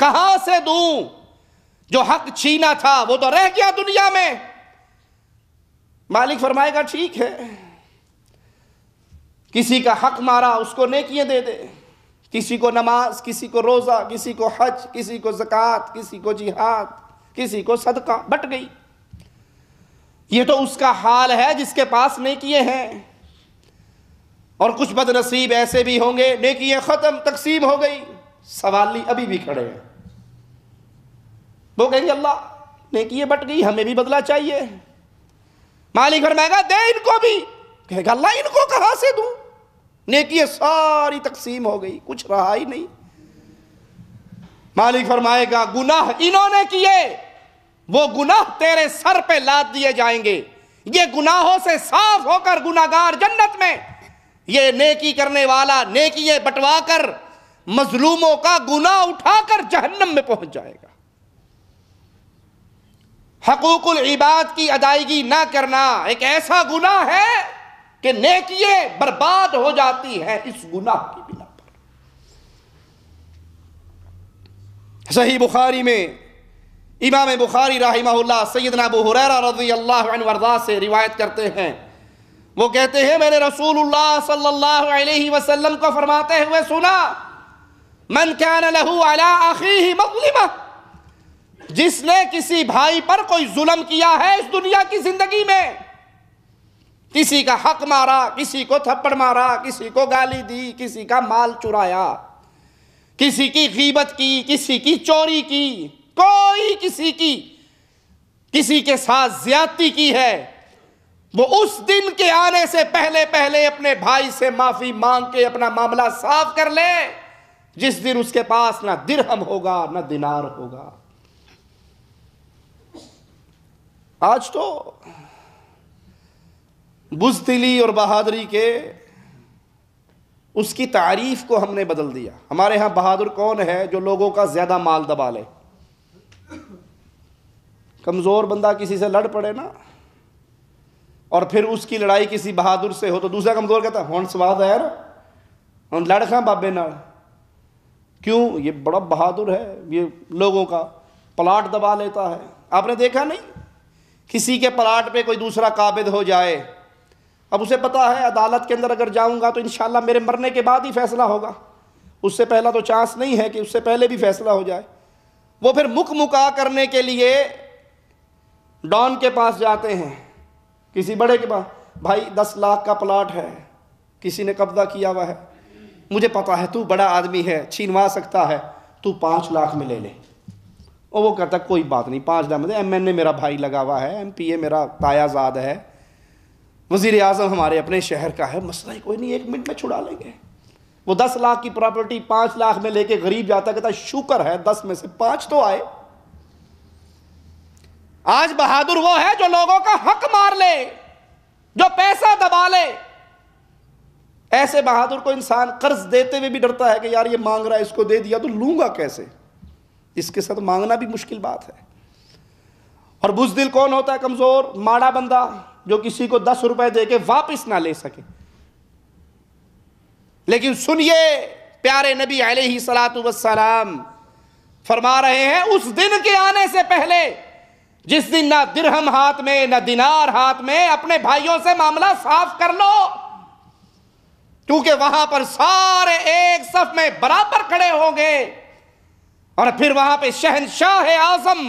कहां से दूं जो हक छीना था वो तो रह गया दुनिया में मालिक फरमाएगा ठीक है किसी का हक मारा उसको नेकियाँ दे दे किसी को नमाज किसी को रोज़ा किसी को हज किसी को ज़क़़त किसी को जिहाद किसी को सदका बट गई ये तो उसका हाल है जिसके पास नेकिए हैं और कुछ बदनसीब ऐसे भी होंगे नेकिए ख़त्म तकसीम हो गई सवाली अभी भी खड़े हैं वो कहेंगे अल्लाह नेकिए बट गई हमें भी बदला चाहिए मालिक फरमाएगा दे इनको भी कहेगा अल्लाह इनको कहाँ से दूं नेकी सारी तकसीम हो गई कुछ रहा ही नहीं मालिक फरमाएगा गुनाह इन्होंने किए वो गुनाह तेरे सर पे लाद दिए जाएंगे ये गुनाहों से साफ होकर गुनागार जन्नत में ये नेकी करने वाला नेकी बटवा कर मजलूमों का गुनाह उठाकर जहन्नम में पहुंच जाएगा हकूकुल इबाद की अदायगी ना करना एक ऐसा गुना है कि नेकिए बर्बाद हो जाती है इस गुनाह की बिना पर सही बुखारी में इमाम बुखारी राहिमा सैदना अबू हुरैरा रजी अल्लाह वर्दा से रिवायत करते हैं वो कहते हैं मैंने रसूलुल्लाह सल्लल्लाहु अलैहि वसल्लम को फरमाते हुए सुना मन क्या लहू अला आखी ही मगलिमा जिसने किसी भाई पर कोई जुल्म किया है इस दुनिया की जिंदगी में किसी का हक मारा किसी को थप्पड़ मारा किसी को गाली दी किसी का माल चुराया किसी की गीबत की किसी की चोरी की कोई किसी की किसी के साथ ज्यादती की है वो उस दिन के आने से पहले पहले अपने भाई से माफी मांग के अपना मामला साफ कर ले जिस दिन उसके पास ना दिरहम होगा ना दिनार होगा आज तो बुजदिली और बहादुरी के उसकी तारीफ को हमने बदल दिया हमारे यहाँ बहादुर कौन है जो लोगों का ज़्यादा माल दबा ले कमज़ोर बंदा किसी से लड़ पड़े ना और फिर उसकी लड़ाई किसी बहादुर से हो तो दूसरा कमज़ोर कहता है स्वाद है ना हम लड़ बाबे न क्यों ये बड़ा बहादुर है ये लोगों का प्लाट दबा लेता है आपने देखा नहीं किसी के प्लाट पे कोई दूसरा काबिद हो जाए अब उसे पता है अदालत के अंदर अगर जाऊंगा तो इन मेरे मरने के बाद ही फैसला होगा उससे पहला तो चांस नहीं है कि उससे पहले भी फैसला हो जाए वो फिर मुख मुका करने के लिए डॉन के पास जाते हैं किसी बड़े के पास भाई दस लाख का प्लाट है किसी ने कब्जा किया हुआ है मुझे पता है तू बड़ा आदमी है छीनवा सकता है तू पाँच लाख में ले ले और वो कहता कोई बात नहीं पाँच डाम एम एन ए मेरा भाई लगा हुआ है एम पी ए मेरा तायाजाद है वजीर अजम हमारे अपने शहर का है मसला ही कोई नहीं एक मिनट में छुड़ा लेंगे वो दस लाख की प्रॉपर्टी पाँच लाख में लेके गरीब जाता कहता शुक्र है दस में से पाँच तो आए आज बहादुर वो है जो लोगों का हक मार ले जो पैसा दबा ले ऐसे बहादुर को इंसान कर्ज देते हुए भी डरता है कि यार ये मांग रहा है इसको दे दिया तो लूंगा कैसे इसके साथ मांगना भी मुश्किल बात है और बुजदिल कौन होता है कमज़ोर माड़ा बंदा जो किसी को दस रुपए दे के वापस ना ले सके लेकिन सुनिए प्यारे नबी सलाम फरमा रहे हैं उस दिन के आने से पहले जिस दिन ना दिरहम हाथ में ना दिनार हाथ में अपने भाइयों से मामला साफ कर लो क्योंकि वहां पर सारे एक सफ में बराबर खड़े होंगे और फिर वहां पे शहनशाह है आजम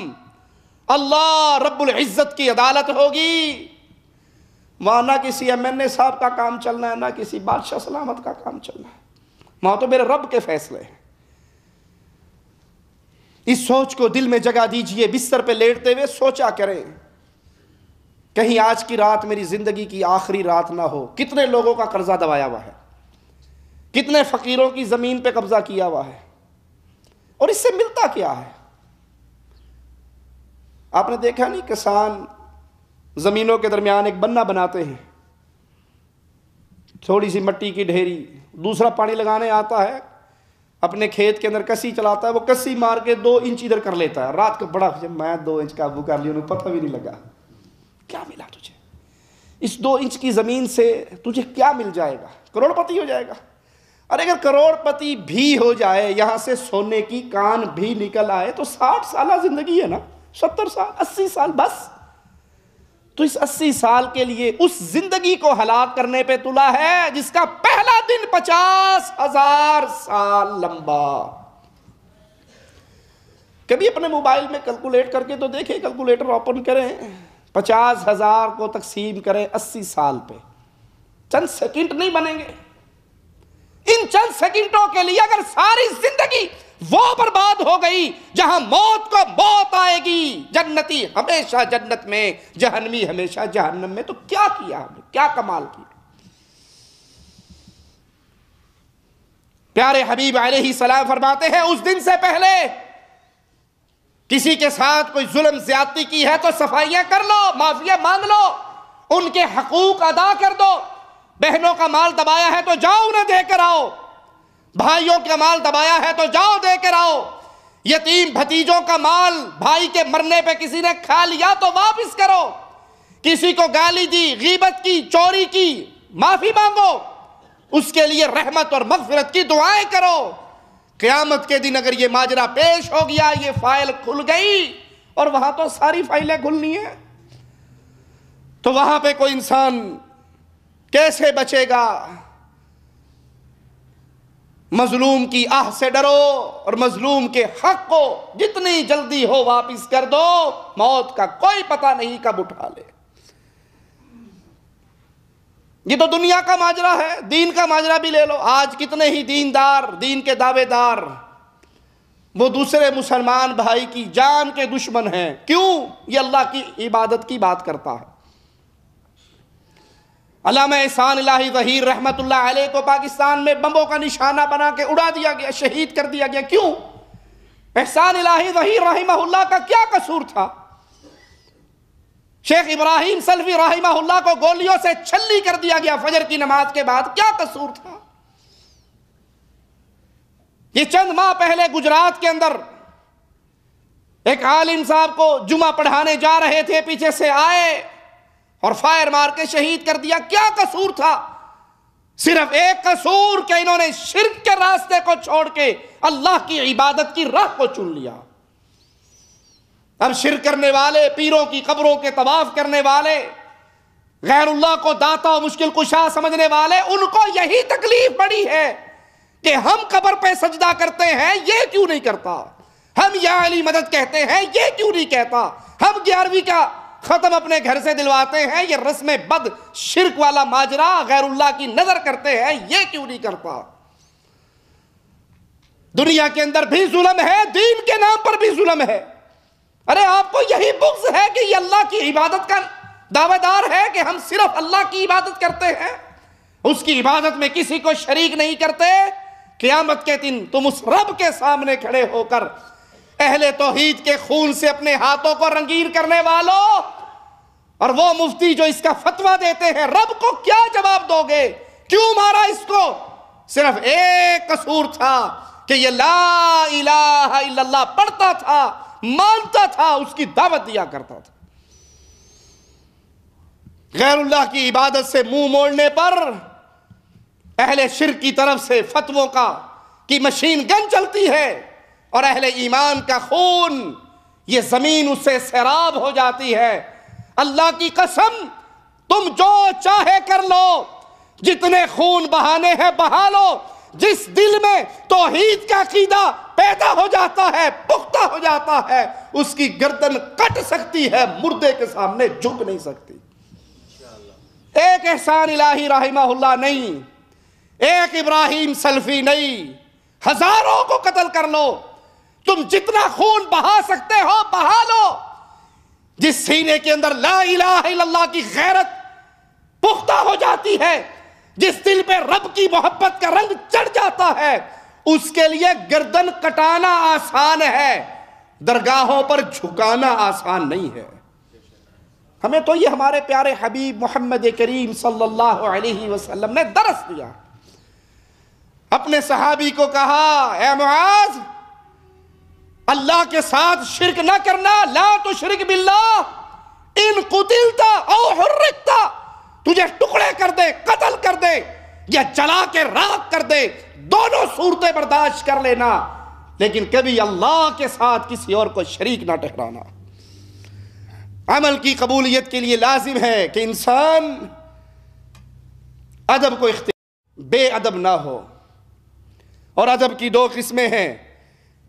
अल्लाह रब्बुल इज्जत की अदालत होगी वहां ना किसी एम एन ए साहब का काम चलना है ना किसी बादशाह सलामत का काम चलना है वहां तो मेरे रब के फैसले हैं इस सोच को दिल में जगा दीजिए बिस्तर पे लेटते हुए सोचा करें कहीं आज की रात मेरी जिंदगी की आखिरी रात ना हो कितने लोगों का कर्जा दबाया हुआ है कितने फकीरों की जमीन पे कब्जा किया हुआ है और इससे मिलता क्या है आपने देखा नहीं किसान जमीनों के दरमियान एक बन्ना बनाते हैं थोड़ी सी मट्टी की ढेरी दूसरा पानी लगाने आता है अपने खेत के अंदर कस्सी चलाता है वो कसी मार के दो इंच इधर कर लेता है रात को बड़ा जब मैं दो इंच काबू कर लिया उन्हें पता भी नहीं लगा क्या मिला तुझे इस दो इंच की ज़मीन से तुझे क्या मिल जाएगा करोड़पति हो जाएगा और अगर करोड़पति भी हो जाए यहाँ से सोने की कान भी निकल आए तो साठ साल जिंदगी है ना सत्तर साल अस्सी साल बस तो इस अस्सी साल के लिए उस जिंदगी को हलाक करने पे तुला है जिसका पहला दिन पचास हजार साल लंबा कभी अपने मोबाइल में कैलकुलेट करके तो देखें कैलकुलेटर ओपन करें पचास हजार को तकसीम करें अस्सी साल पे चंद सेकंड नहीं बनेंगे इन चंद सेकंडों के लिए अगर सारी जिंदगी वो बर्बाद हो गई जहां मौत को मौत आएगी जन्नती हमेशा जन्नत में जहनमी हमेशा जहन्नम में तो क्या किया हमने क्या कमाल किया प्यारे हबीब ही सलाम फरमाते हैं उस दिन से पहले किसी के साथ कोई जुल्म ज्यादती की है तो सफाइयां कर लो माफिया मांग लो उनके हकूक अदा कर दो बहनों का माल दबाया है तो जाओ उन्हें देकर आओ भाइयों का माल दबाया है तो जाओ देकर आओ यतीम भतीजों का माल भाई के मरने पे किसी ने खा लिया तो वापस करो किसी को गाली दी गीबत की चोरी की माफी मांगो उसके लिए रहमत और मगफरत की दुआएं करो क्यामत के दिन अगर ये माजरा पेश हो गया ये फाइल खुल गई और वहां तो सारी फाइलें खुलनी है तो वहां पे कोई इंसान कैसे बचेगा मजलूम की आह से डरो और मजलूम के हक को जितनी जल्दी हो वापस कर दो मौत का कोई पता नहीं कब उठा ले ये तो दुनिया का माजरा है दीन का माजरा भी ले लो आज कितने ही दीनदार दीन के दावेदार वो दूसरे मुसलमान भाई की जान के दुश्मन हैं क्यों ये अल्लाह की इबादत की बात करता है अलामा एहसान लाही वहीर रहमत आलह को पाकिस्तान में बम्बों का निशाना बना के उड़ा दिया गया शहीद कर दिया गया क्यों एहसान लाही वहीर रहीमहुल्ला का क्या कसूर था शेख इब्राहिम सलफी रही को गोलियों से छल्ली कर दिया गया फजर की नमाज के बाद क्या कसूर था ये चंद माह पहले गुजरात के अंदर एक आलिम साहब को जुमा पढ़ाने जा रहे थे पीछे से आए और फायर मार के शहीद कर दिया क्या कसूर था सिर्फ एक कसूर के इन्होंने शिरक के रास्ते को छोड़ के अल्लाह की इबादत की राह को चुन लिया अब शिर करने वाले पीरों की कब्रों के तवाफ करने वाले गैरुल्लाह को दाता और मुश्किल कुशा समझने वाले उनको यही तकलीफ पड़ी है कि हम कबर पे सजदा करते हैं ये क्यों नहीं करता हम या अली मदद कहते हैं ये क्यों नहीं कहता हम ग्यारहवीं का ख़त्म अपने घर से दिलवाते हैं ये रस्म बद शिरक वाला माजरा गैरुल्ला की नज़र करते हैं ये क्यों नहीं करता दुनिया के अंदर भी जुलम है दीन के नाम पर भी जुलम है अरे आपको यही बुक्स है कि ये अल्लाह की इबादत का दावेदार है कि हम सिर्फ अल्लाह की इबादत करते हैं उसकी इबादत में किसी को शरीक नहीं करते क्यामत के दिन तुम उस रब के सामने खड़े होकर अहले तोहीद के खून से अपने हाथों को रंगीन करने वालों और वो मुफ्ती जो इसका फतवा देते हैं रब को क्या जवाब दोगे क्यों मारा इसको सिर्फ एक कसूर था कि ये ला इलाहा इल्लल्लाह पढ़ता था मानता था उसकी दावत दिया करता था गैरुल्लाह की इबादत से मुंह मोड़ने पर अहले शिर की तरफ से फतवों का की मशीन गन चलती है और अहल ईमान का खून ये ज़मीन उससे सैराब हो जाती है अल्लाह की कसम तुम जो चाहे कर लो जितने खून बहाने हैं बहा लो जिस दिल में तोहीद का कीदा पैदा हो जाता है पुख्ता हो जाता है उसकी गर्दन कट सकती है मुर्दे के सामने झुक नहीं सकती एक एहसान इलाही राहिमा नहीं एक इब्राहिम सल्फी नहीं हजारों को कत्ल कर लो तुम जितना खून बहा सकते हो बहा लो जिस सीने के अंदर ला इलाहा की गैरत पुख्ता हो जाती है जिस दिल पे रब की मोहब्बत का रंग चढ़ जाता है उसके लिए गर्दन कटाना आसान है दरगाहों पर झुकाना आसान नहीं है हमें तो ये हमारे प्यारे हबीब मोहम्मद करीम सल्लल्लाहु अलैहि वसल्लम ने दरस दिया अपने सहाबी को कहा ए मुआज़ अल्लाह के साथ शिरक ना करना ला तो शिरक बिल्ला इन कुतिलता औरता तुझे टुकड़े कर दे कत्ल कर दे या जला के राख कर दे दोनों सूरतें बर्दाश्त कर लेना लेकिन कभी अल्लाह के साथ किसी और को शरीक ना ठहराना अमल की कबूलियत के लिए लाजिम है कि इंसान अदब को बे अदब ना हो और अदब की दो किस्में हैं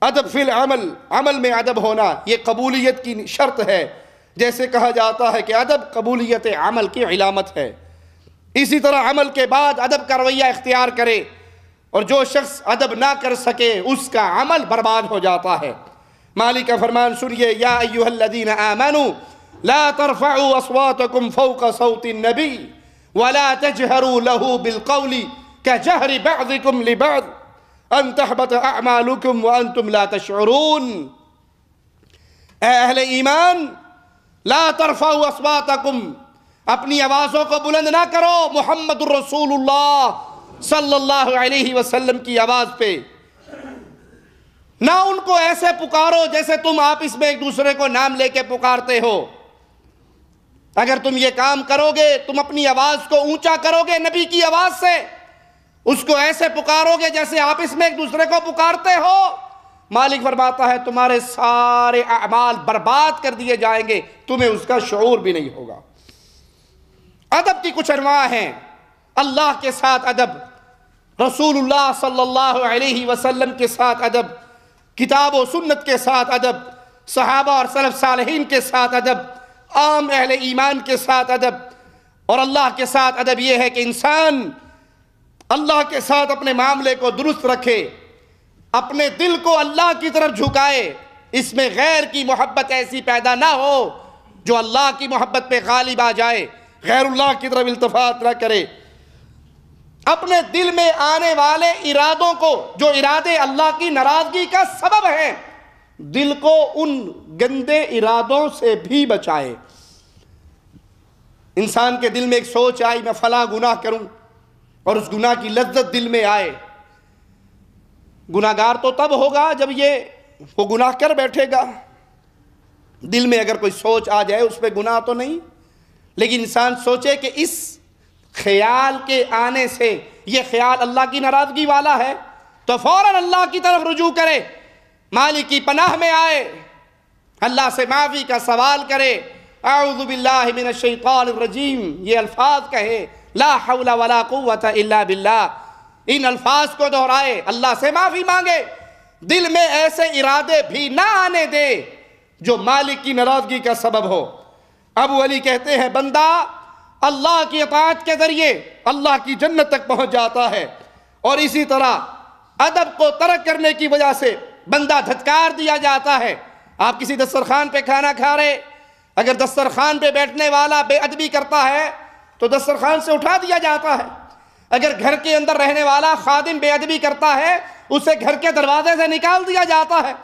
अदब फिल अमल अमल में अदब होना ये कबूलियत की शर्त है जैसे कहा जाता है कि अदब कबूलियत अमल की अलामत है इसी तरह अमल के बाद अदब का रवैया इख्तियार करे और जो शख्स अदब ना कर सके उसका अमल बर्बाद हो जाता है मालिक का फरमान सुनिए यादीन नबी अन तहबत अमालुकुम वन तुम ला तशरून अहले ईमान ला तरफा असबातकुम अपनी आवाज़ों को बुलंद ना करो मोहम्मद रसूलुल्लाह सल्लल्लाहु अलैहि वसल्लम की आवाज़ पे ना उनको ऐसे पुकारो जैसे तुम आप इसमें एक दूसरे को नाम लेके पुकारते हो अगर तुम ये काम करोगे तुम अपनी आवाज़ को ऊंचा करोगे नबी की आवाज़ से उसको ऐसे पुकारोगे जैसे आप इसमें एक दूसरे को पुकारते हो मालिक फरमाता है तुम्हारे सारे अमाल बर्बाद कर दिए जाएंगे तुम्हें उसका शूर भी नहीं होगा अदब की कुछ अनवा हैं अल्लाह के साथ अदब रसूलुल्लाह सल्लल्लाहु अलैहि वसल्लम के साथ अदब किताब व सुन्नत के साथ अदब सहाबा और सलफ सालहीन के साथ अदब आम अहल ईमान के साथ अदब और अल्लाह के साथ अदब यह है कि इंसान अल्लाह के साथ अपने मामले को दुरुस्त रखे अपने दिल को अल्लाह की तरफ झुकाए इसमें गैर की मोहब्बत ऐसी पैदा ना हो जो अल्लाह की मोहब्बत पे गालिब आ जाए गैरुल्लाह की तरफ इल्तफात ना करे अपने दिल में आने वाले इरादों को जो इरादे अल्लाह की नाराज़गी का सबब हैं दिल को उन गंदे इरादों से भी बचाए इंसान के दिल में एक सोच आई मैं फला गुनाह करूं और उस गुनाह की लज्जत दिल में आए गुनागार तो तब होगा जब ये वो गुनाह कर बैठेगा दिल में अगर कोई सोच आ जाए उस पर गुनाह तो नहीं लेकिन इंसान सोचे कि इस ख्याल के आने से ये ख्याल अल्लाह की नाराज़गी वाला है तो फौरन अल्लाह की तरफ रुजू करे मालिक की पनाह में आए अल्लाह से माफ़ी का सवाल करे आउज़बिल्लिमिनशैतरजीम ये अल्फाज कहे ला हौला वला कुव्वत इल्ला बिल्ला इन अल्फाज को दोहराए अल्लाह से माफ़ी मांगे दिल में ऐसे इरादे भी ना आने दे जो मालिक की नाराज़गी का सबब हो अबू अली कहते हैं बंदा अल्लाह की अपात के ज़रिए अल्लाह की जन्नत तक पहुंच जाता है और इसी तरह अदब को तरक करने की वजह से बंदा धत्कार दिया जाता है आप किसी दस्तरखान पे खाना खा रहे अगर दस्तरखान पे बैठने वाला बेअदबी करता है तो दस्तरखान से उठा दिया जाता है अगर घर के अंदर रहने वाला खादिम बेअदबी करता है उसे घर के दरवाजे से निकाल दिया जाता है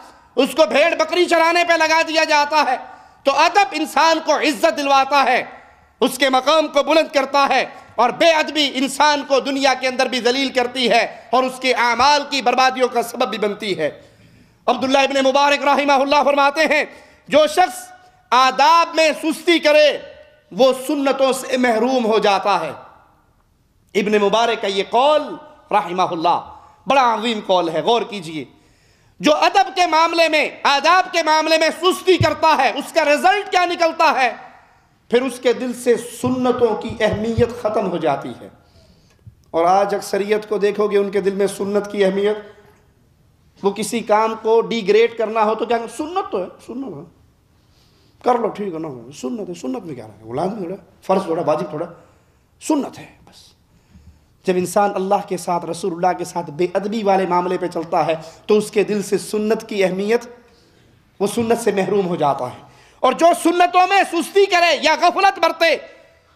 उसको भेड़ बकरी चराने पर लगा दिया जाता है तो अदब इंसान को इज्जत दिलवाता है उसके मकाम को बुलंद करता है और बेअदबी इंसान को दुनिया के अंदर भी जलील करती है और उसके अमाल की बर्बादियों का सबब भी बनती है अब्दुल्ला इबन मुबारक रही फरमाते हैं जो शख्स आदाब में सुस्ती करे वो सुन्नतों से महरूम हो जाता है इब्न मुबारक का ये कौल रहा बड़ा अजीम कौल है गौर कीजिए जो अदब के मामले में आदाब के मामले में सुस्ती करता है उसका रिजल्ट क्या निकलता है फिर उसके दिल से सुन्नतों की अहमियत ख़त्म हो जाती है और आज अक्सरियत को देखोगे उनके दिल में सुन्नत की अहमियत वो किसी काम को डिग्रेड करना हो तो क्या सुन्नत तो है सुन्नत है कर लो ठीक है ना सुन्नत है सुन्नत में क्या है गुलाम थोड़ा फ़र्ज थोड़ा वाजिब थोड़ा सुन्नत है बस जब इंसान अल्लाह के साथ रसूलुल्लाह के साथ बेअदबी वाले मामले पे चलता है तो उसके दिल से सुन्नत की अहमियत वो सुन्नत से महरूम हो जाता है और जो सुन्नतों में सुस्ती करे या गफलत बरते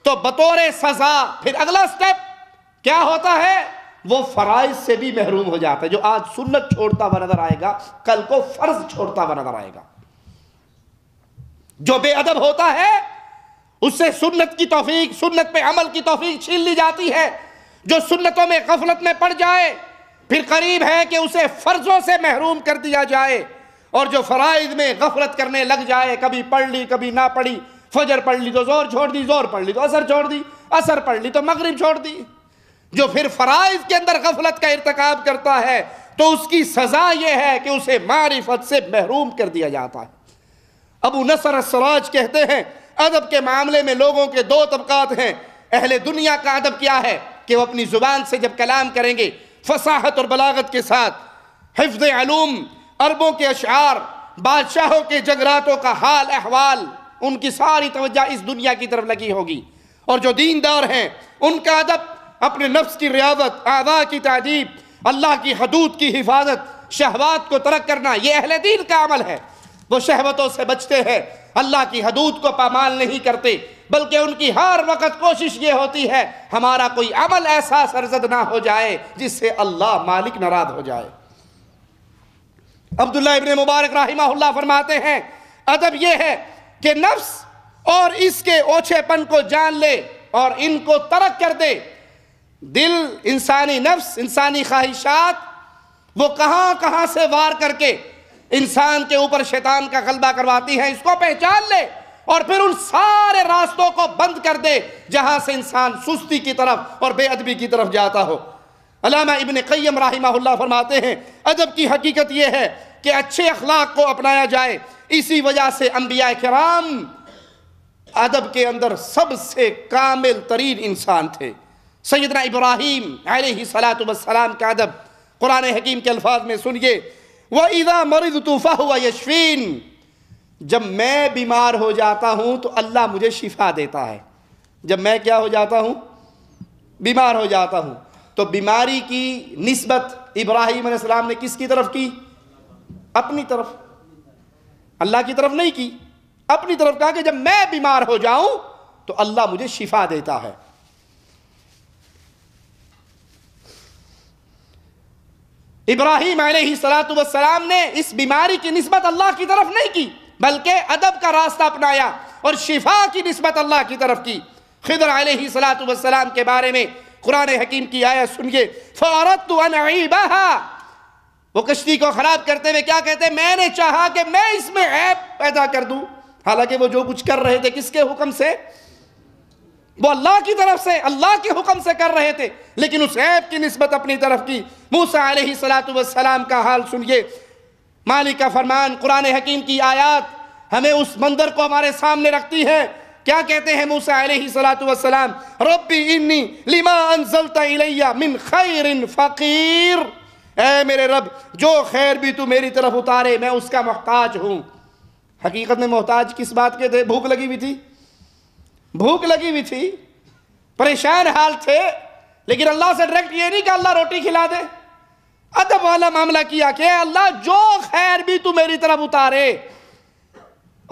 तो बतौर सजा फिर अगला स्टेप क्या होता है वो फ़राइज से भी महरूम हो जाता है जो आज सुन्नत छोड़ता हुआ नजर आएगा कल को फ़र्ज छोड़ता हुआ नजर आएगा जो बेअदब होता है उससे सुन्नत की तोफीक सुन्नत पे अमल की तोफीक छीन ली जाती है जो सुन्नतों में गफलत में पड़ जाए फिर करीब है कि उसे फ़र्ज़ों से महरूम कर दिया जाए और जो फ़राइज में गफलत करने लग जाए कभी पढ़ ली कभी ना पढ़ी फजर पढ़ ली तो ज़ोर छोड़ दी ज़ोर पढ़ ली तो असर छोड़ दी असर पढ़ ली तो मगरब छोड़ दी जो फिर फ़राइज के अंदर गफलत का इरतकब करता है तो उसकी सज़ा यह है कि उसे मारिफत से महरूम कर दिया जाता है अबू नसर सराज कहते हैं अदब के मामले में लोगों के दो तबकात हैं अहले दुनिया का अदब क्या है कि वह अपनी ज़ुबान से जब कलाम करेंगे फसाहत और बलागत के साथ हिफ्ज आलूम अरबों के अशार बादशाहों के जगरातों का हाल अहवाल उनकी सारी तवज्जा इस दुनिया की तरफ लगी होगी और जो दीनदार हैं उनका अदब अपने नफ्स की रियावत आदा की तहजीब अल्लाह की हदूद की हिफाजत शहवात को तरक करना यह अहल दीन का अमल है वो शहवतों से बचते हैं अल्लाह की हदूद को पामाल नहीं करते बल्कि उनकी हर वक्त कोशिश ये होती है हमारा कोई अमल ऐसा सरजद ना हो जाए जिससे अल्लाह मालिक नाराज हो जाए अब्दुल्ला इबन मुबारक राहिमा फरमाते हैं अदब यह है कि नफ्स और इसके ओछेपन को जान ले और इनको तरक कर दे दिल इंसानी नफ्स इंसानी ख्वाहिशात वो कहां कहां से वार करके इंसान के ऊपर शैतान का गलबा करवाती है इसको पहचान ले और फिर उन सारे रास्तों को बंद कर दे जहां से इंसान सुस्ती की तरफ और बेअदबी की तरफ जाता हो अलामा इबन कैम राहिमा फरमाते हैं अदब की हकीकत यह है कि अच्छे अखलाक को अपनाया जाए इसी वजह से अम्बिया कराम अदब के अंदर सबसे कामिल तरीन इंसान थे सैदना इब्राहिम सलात वसलाम का अदब कुरान हकीम के अल्फाज में सुनिए व ईदा मरीज तूफ़ा हुआ यशफीन जब मैं बीमार हो जाता हूँ तो अल्लाह मुझे शिफा देता है जब मैं क्या हो जाता हूँ बीमार हो जाता हूँ तो बीमारी की नस्बत इब्राहिम सलाम ने किसकी तरफ की अपनी तरफ अल्लाह की तरफ नहीं की अपनी तरफ कहा कि जब मैं बीमार हो जाऊं तो अल्लाह मुझे शिफा देता है इब्राहिम सलाम ने इस बीमारी की नस्बत अल्लाह की तरफ नहीं की बल्कि अदब का रास्ता अपनाया और शिफा की नस्बत अल्लाह की तरफ की खिदर सलाम के बारे में कुरान हकीम की आया सुनिए फ़ौरत वो कश्ती को ख़राब करते हुए क्या कहते मैंने चाहा कि मैं इसमें ऐप पैदा कर दूं हालांकि वो जो कुछ कर रहे थे किसके हुक्म से वो अल्लाह की तरफ से अल्लाह के हुक्म से कर रहे थे लेकिन उस ऐप की नस्बत अपनी तरफ की मूसा सलाम का हाल सुनिए मालिक का फरमान कुरान हकीम की आयात हमें उस मंदिर को हमारे सामने रखती है क्या कहते हैं मूसा सलाम रब्बी इन्नी लिमा मिन खैर फ़कीर ए मेरे रब जो खैर भी तू मेरी तरफ उतारे मैं उसका मोहताज हूँ हकीकत में मोहताज किस बात के थे भूख लगी हुई थी भूख लगी हुई थी परेशान हाल थे लेकिन अल्लाह से डायरेक्ट ये नहीं कि अल्लाह रोटी खिला दे अदब वाला मामला किया कि अल्लाह जो खैर भी तू मेरी तरफ उतारे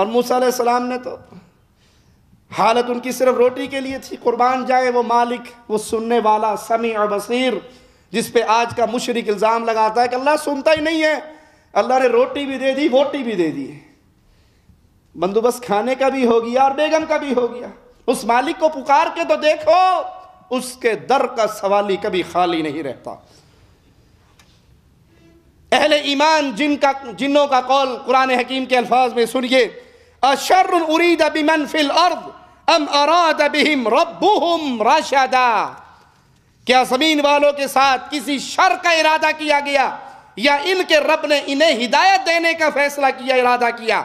और मूसा सलाम ने तो हालत उनकी सिर्फ रोटी के लिए थी कुर्बान जाए वो मालिक वो सुनने वाला समी और बसीर जिस पे आज का मुशरक इल्ज़ाम लगाता है कि अल्लाह सुनता ही नहीं है अल्लाह ने रोटी भी दे दी वोटी भी दे दी बंदोबस्त खाने का भी हो गया और बेगम का भी हो गया उस मालिक को पुकार के तो देखो उसके दर का सवाली कभी खाली नहीं रहता अहले ईमान जिनका जिन्हों का कौल कुरान हकीम के अल्फाज में सुनिए अशर उरीद बिमन फिल अर्द अम अराद बिहिम रबुहम राशादा क्या जमीन वालों के साथ किसी शर का इरादा किया गया या इनके रब ने इन्हें हिदायत देने का फैसला किया इरादा किया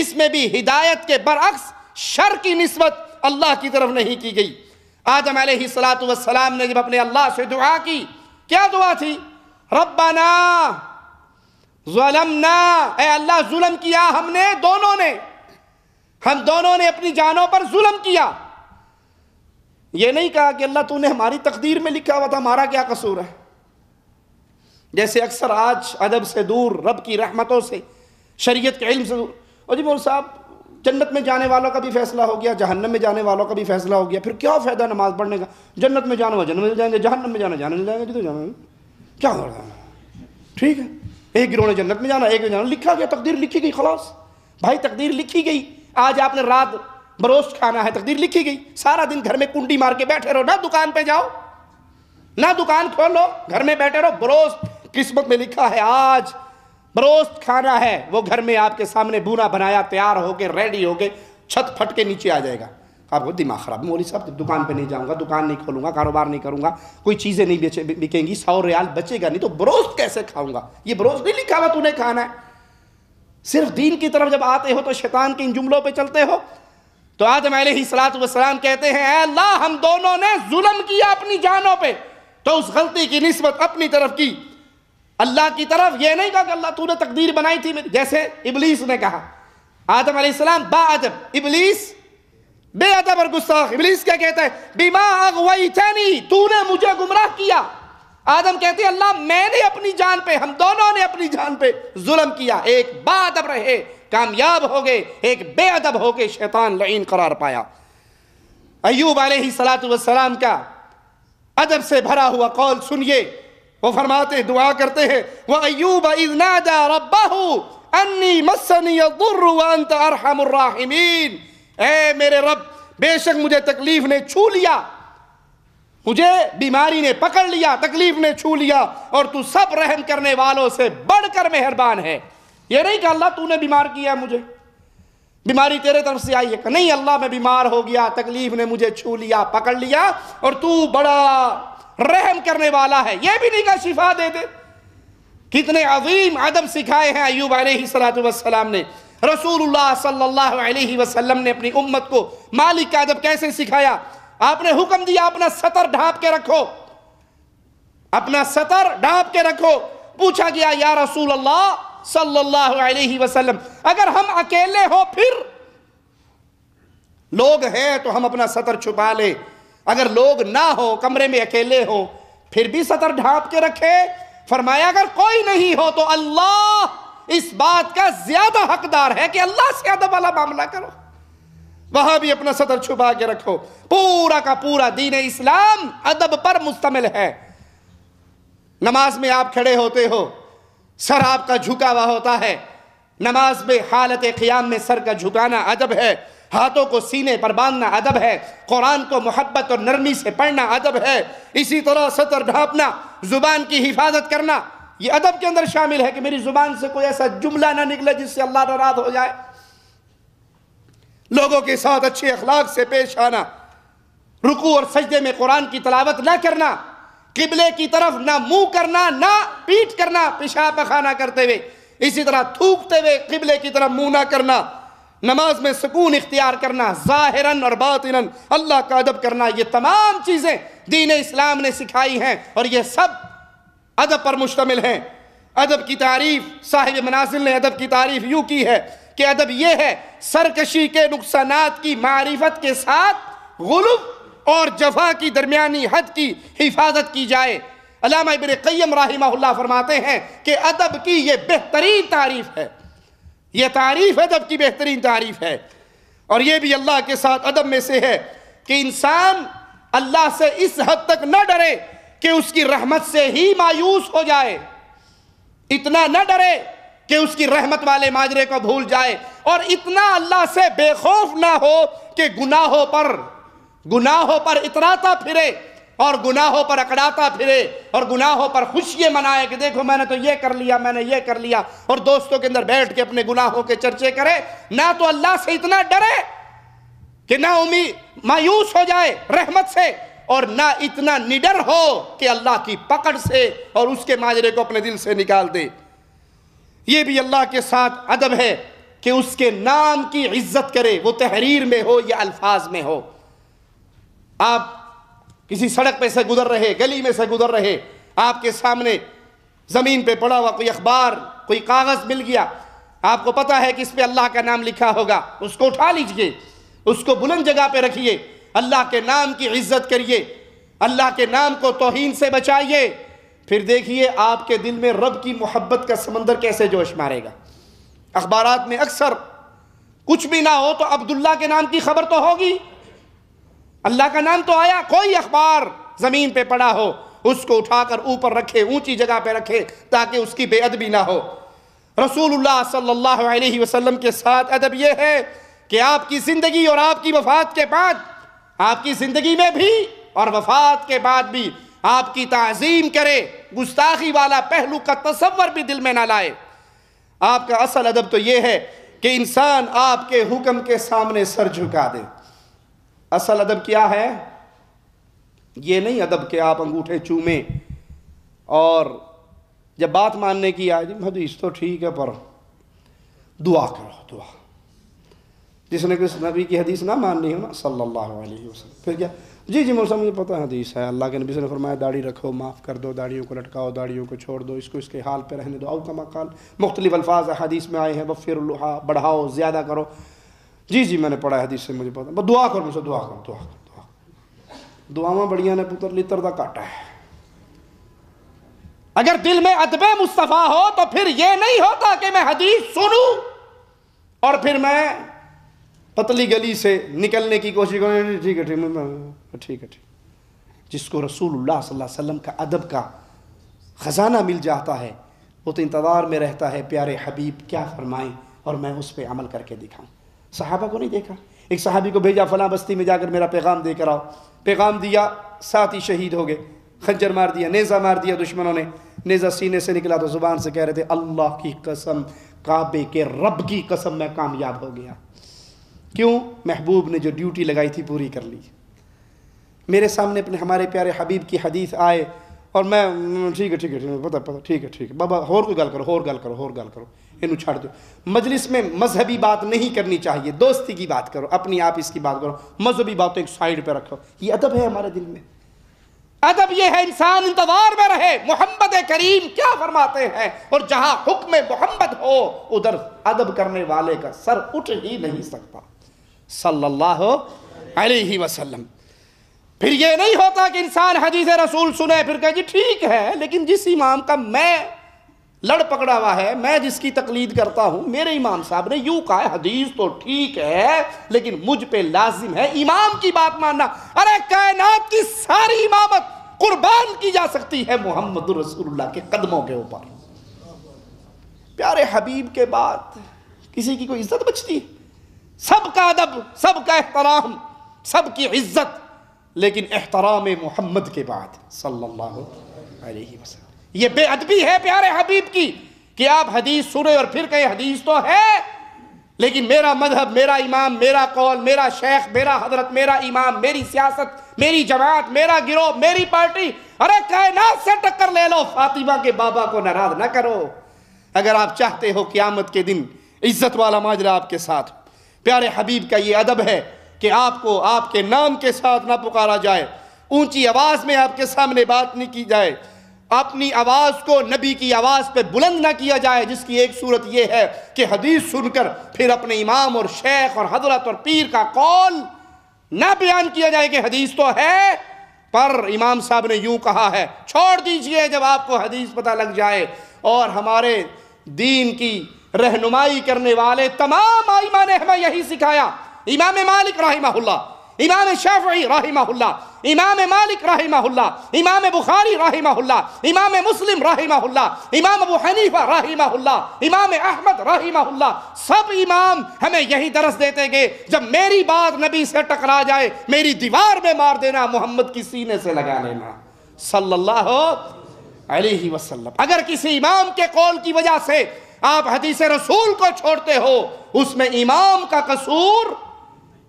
इसमें भी हिदायत के बरअक्स शर की नस्बत अल्लाह की तरफ नहीं की गई आदम सलात ने जब अपने अल्लाह से दुआ की क्या दुआ थी रब्बाना जुलमना ए अल्लाह जुलम किया हमने दोनों ने हम दोनों ने अपनी जानों पर जुलम किया ये नहीं कहा कि अल्लाह तूने हमारी तकदीर में लिखा हुआ था हमारा क्या कसूर है जैसे अक्सर आज अदब से दूर रब की रहमतों से शरीयत के इल्म से दूर और जी मोल साहब जन्नत में जाने वालों का भी फैसला हो गया जहन्नम में जाने वालों का भी फैसला हो गया फिर क्या फ़ायदा नमाज़ पढ़ने का जन्नत में जाना हुआ जन्म मिल तो जाएंगे जहन्नम में जाना जाना मिल जाएंगे जिधर जाना क्या हो रहा है ठीक है एक गिरोह ने जन्नत में जाना एक में जाना लिखा गया तकदीर लिखी गई खलास भाई तकदीर लिखी गई आज आपने रात बरोस खाना है तकदीर लिखी गई सारा दिन घर में कुंडी मार के बैठे रहो ना दुकान पर जाओ ना दुकान खोलो घर में बैठे रहो बरोस किस्मत में लिखा है आज बरोस्त खाना है वो घर में आपके सामने बूना बनाया तैयार हो गए रेडी हो गए छत फट के नीचे आ जाएगा आपको दिमाग खराब मोली साहब दुकान पे नहीं जाऊंगा दुकान नहीं खोलूंगा कारोबार नहीं करूंगा कोई चीज़ें नहीं बेचे बिकेंगी सौ रियाल बचेगा नहीं तो बरोस्त कैसे खाऊंगा ये बरोस्त नहीं लिखा हुआ तूने खाना है सिर्फ दीन की तरफ जब आते हो तो शैतान के इन जुमलों पे चलते हो तो आदम वसलाम कहते हैं अल्लाह हम दोनों ने जुलम किया अपनी जानों पर तो उस गलती की नस्बत अपनी तरफ की अल्लाह की तरफ यह नहीं कहा कि अल्लाह तूने तकदीर बनाई थी जैसे इबलीस ने कहा आदम आसमाम बादब इबलीस बेअदब और गुस्सा इबलीस क्या कहता है बीमा अगवाई तूने मुझे गुमराह किया आदम कहते हैं अल्लाह मैंने अपनी जान पे हम दोनों ने अपनी जान पे जुल्म किया एक अदब रहे कामयाब हो गए एक बेअदब हो गए शैतान लईन करार पाया अयूब सलात वसलाम का अदब से भरा हुआ कौल सुनिए वो फरमाते दुआ करते हैं वह अयूब इजनाजा रब्बाहू अन्नी मसनी अंत अरहमराहिमीन ए मेरे रब बेशक मुझे तकलीफ ने छू लिया मुझे बीमारी ने पकड़ लिया तकलीफ ने छू लिया और तू सब रहम करने वालों से बढ़कर मेहरबान है ये नहीं कि अल्लाह तूने बीमार किया मुझे बीमारी तेरे तरफ से आई है नहीं अल्लाह मैं बीमार हो गया तकलीफ ने मुझे छू लिया पकड़ लिया और तू बड़ा रहम करने वाला है यह भी नहीं कहा शिफा दे दे कितने अजीम अदब सिखाए हैं अयूब अलैहिस्सलाम ने रसूलुल्लाह सल्लल्लाहु अलैहि वसल्लम ने अपनी उम्मत को मालिक का अदब कैसे सिखाया आपने हुक्म दिया अपना सतर ढांप के रखो अपना सतर ढांप के रखो पूछा गया या रसूल अल्लाह सल्लल्लाहु अलैहि वसल्लम अगर हम अकेले हो फिर लोग हैं तो हम अपना सतर छुपा लें अगर लोग ना हो कमरे में अकेले हो फिर भी सतर ढांप के रखे फरमाया अगर कोई नहीं हो तो अल्लाह इस बात का ज्यादा हकदार है कि अल्लाह से अदब वाला मामला करो वहां भी अपना सतर छुपा के रखो पूरा का पूरा दीन इस्लाम अदब पर मुस्तमिल है नमाज में आप खड़े होते हो सर आपका झुका हुआ होता है नमाज में हालत ख्याम में सर का झुकाना अदब है हाथों को सीने पर बांधना अदब है कुरान को मोहब्बत और नरमी से पढ़ना अदब है इसी तरह सतर ढांपना ज़ुबान की हिफाजत करना ये अदब के अंदर शामिल है कि मेरी ज़ुबान से कोई ऐसा जुमला ना निकले जिससे अल्लाह नाराज हो जाए लोगों के साथ अच्छे अखलाक से पेश आना रुकू और सजदे में कुरान की तलावत ना करना किबले की तरफ ना मुंह करना ना पीट करना पेशाब पखाना करते हुए इसी तरह थूकते हुए किबले की तरफ मुंह ना करना नमाज में सुकून इख्तियार करना ज़ाहिरन और बातिन अल्लाह का अदब करना ये तमाम चीज़ें दीन इस्लाम ने सिखाई हैं और ये सब अदब पर मुश्तमिल हैं अदब की तारीफ साहिब मनाजिल ने अदब की तारीफ यूँ की है कि अदब ये है सरकशी के नुकसान की मारिफत के साथ गुलब और जफा की दरमियानी हद की हिफाजत की जाए अलामा इबन कैम राहिमा फरमाते हैं कि अदब की यह बेहतरीन तारीफ है यह तारीफ़ अदब की बेहतरीन तारीफ़ है और यह भी अल्लाह के साथ अदब में से है कि इंसान अल्लाह से इस हद तक न डरे कि उसकी रहमत से ही मायूस हो जाए इतना न डरे कि उसकी रहमत वाले माजरे को भूल जाए और इतना अल्लाह से बेखौफ ना हो कि गुनाहों पर गुनाहों पर इतराता फिरे और गुनाहों पर अकड़ाता फिरे और गुनाहों पर खुशियाँ मनाए कि देखो मैंने तो ये कर लिया मैंने ये कर लिया और दोस्तों के अंदर बैठ के अपने गुनाहों के चर्चे करे ना तो अल्लाह से इतना डरे कि ना उम्मीद मायूस हो जाए रहमत से और ना इतना निडर हो कि अल्लाह की पकड़ से और उसके माजरे को अपने दिल से निकाल दे ये भी अल्लाह के साथ अदब है कि उसके नाम की इज्जत करे वो तहरीर में हो या अल्फाज में हो आप किसी सड़क पे से गुजर रहे गली में से गुजर रहे आपके सामने ज़मीन पे पड़ा हुआ कोई अखबार कोई कागज़ मिल गया आपको पता है कि इस पर अल्लाह का नाम लिखा होगा उसको उठा लीजिए उसको बुलंद जगह पे रखिए अल्लाह के नाम की इज्जत करिए अल्लाह के नाम को तोहन से बचाइए फिर देखिए आपके दिल में रब की मोहब्बत का समंदर कैसे जोश मारेगा अखबार में अक्सर कुछ भी ना हो तो अब्दुल्ला के नाम की खबर तो होगी अल्लाह का नाम तो आया कोई अखबार ज़मीन पे पड़ा हो उसको उठाकर ऊपर रखे ऊंची जगह पे रखे ताकि उसकी बेअदबी ना हो रसूलुल्लाह सल्लल्लाहु अलैहि वसल्लम के साथ अदब यह है कि आपकी ज़िंदगी और आपकी वफात के बाद आपकी ज़िंदगी में भी और वफात के बाद भी आपकी तज़ीम करे गुस्ताखी वाला पहलू का तस्वर भी दिल में ना लाए आपका असल अदब तो यह है कि इंसान आपके हुक्म के सामने सर झुका दे असल अदब क्या है ये नहीं अदब के आप अंगूठे चूमें और जब बात मानने की आए जी हदीस तो ठीक है पर दुआ करो दुआ जिसने किस नबी की हदीस ना माननी हो ना सल्लल्लाहु अलैहि वसल्लम फिर क्या जी जी मौसम मुझे पता है हदीस है अल्लाह के नबी ने फरमाया दाढ़ी रखो माफ़ कर दो दाढ़ियों को लटकाओ दाढ़ियों को छोड़ दो इसको इसके हाल पर रहने दो का मकाल मुख्तलिफ अल्फाज हदीस में आए हैं वफ़िर बढ़ाओ ज़्यादा करो जी जी मैंने पढ़ा हदीस से मुझे पता दुआ करो मुझसे दुआ करो दुआ करो दुआ दुआवा बढ़िया ने पुत्र लितर का काटा है अगर दिल में अदब मुस्तफ़ा हो तो फिर यह नहीं होता कि मैं हदीस सुनू और फिर मैं पतली गली से निकलने की कोशिश करूँ ठीक है ठीक है ठीक है ठीक जिसको रसूल सल्लल्लाहु अलैहि वसल्लम का अदब का ख़जाना मिल जाता है वो तो इंतज़ार में रहता है प्यारे हबीब क्या फरमाएं और मैं उस पर अमल करके दिखाऊं साहबा को नहीं देखा एक सहाबी को भेजा फला बस्ती में जाकर मेरा पैगाम देकर आओ पैगाम दिया साथ ही शहीद हो गए खंजर मार दिया नेज़ा मार दिया दुश्मनों ने नेज़ा सीने से निकला तो ज़ुबान से कह रहे थे अल्लाह की कसम काबे के रब की कसम मैं कामयाब हो गया क्यों महबूब ने जो ड्यूटी लगाई थी पूरी कर ली मेरे सामने अपने हमारे प्यारे हबीब की हदीस आए और मैं हम्म, ठीक है ठीक है पता पता ठीक है ठीक है बाबा और कोई गल करो और गल करो और गल करो इन छाड़ दो मजलिस में मजहबी बात नहीं करनी चाहिए दोस्ती की बात करो अपनी आप इसकी बात करो मजहबी बातों एक साइड पर रखो ये अदब है हमारे दिल में अदब यह है इंसान इंतजार में रहे मोहम्मद करीम क्या फरमाते हैं और जहां हुक्म मोहम्मद हो उधर अदब करने वाले का सर उठ ही नहीं सकता सल्लल्लाहु अलैहि वसल्लम फिर ये नहीं होता कि इंसान हदीस रसूल सुने फिर कहे जी ठीक है लेकिन जिस इमाम का मैं लड़ पकड़ा हुआ है मैं जिसकी तकलीद करता हूं मेरे इमाम साहब ने यूं कहा हदीस तो ठीक है लेकिन मुझ पे लाजिम है इमाम की बात मानना अरे कायनात की सारी इमामत कुर्बान की जा सकती है मोहम्मद रसूलुल्लाह के कदमों के ऊपर प्यारे हबीब के बाद किसी की कोई इज्जत बचती सबका अदब सबका एहतराम सबकी इज्जत लेकिन एहतराम मोहम्मद के बाद सल्लल्लाहु अलैहि वसल्लम ये बेअदबी है प्यारे हबीब की कि आप हदीस सुने और फिर कहें हदीस तो है लेकिन मेरा मजहब मेरा इमाम मेरा कौल मेरा शेख मेरा हजरत मेरा इमाम मेरी सियासत मेरी जमात मेरा गिरोह मेरी पार्टी अरे कायनात से टक्कर ले लो फातिमा के बाबा को नाराज ना करो अगर आप चाहते हो क्यामत के दिन इज्जत वाला माजरा आपके साथ प्यारे हबीब का ये अदब है कि आपको आपके नाम के साथ ना पुकारा जाए ऊंची आवाज़ में आपके सामने बात नहीं की जाए अपनी आवाज़ को नबी की आवाज़ पे बुलंद ना किया जाए जिसकी एक सूरत यह है कि हदीस सुनकर फिर अपने इमाम और शेख और हजरत और पीर का कौल ना बयान किया जाए कि हदीस तो है पर इमाम साहब ने यूं कहा है छोड़ दीजिए जब आपको हदीस पता लग जाए और हमारे दीन की रहनुमाई करने वाले तमाम आईमा ने हमें यही सिखाया इमाम मालिक राहिमा इमाम शाफी रहीमहुल्ला इमाम मालिक रहीमहुल्ला इमाम बुखारी रहीमहुल्ला इमाम मुस्लिम रहीमहुल्ला इमाम अबू हनीफा रहीमहुल्ला इमाम अहमद रहीमहुल्ला सब इमाम हमें यही दरस देते गए जब मेरी बात नबी से टकरा जाए मेरी दीवार में मार देना मोहम्मद की सीने से लगा लेना सल्लल्लाहु अलैहि वसल्लम अगर किसी इमाम के कौल की वजह से आप हदीस रसूल को छोड़ते हो उसमें इमाम का कसूर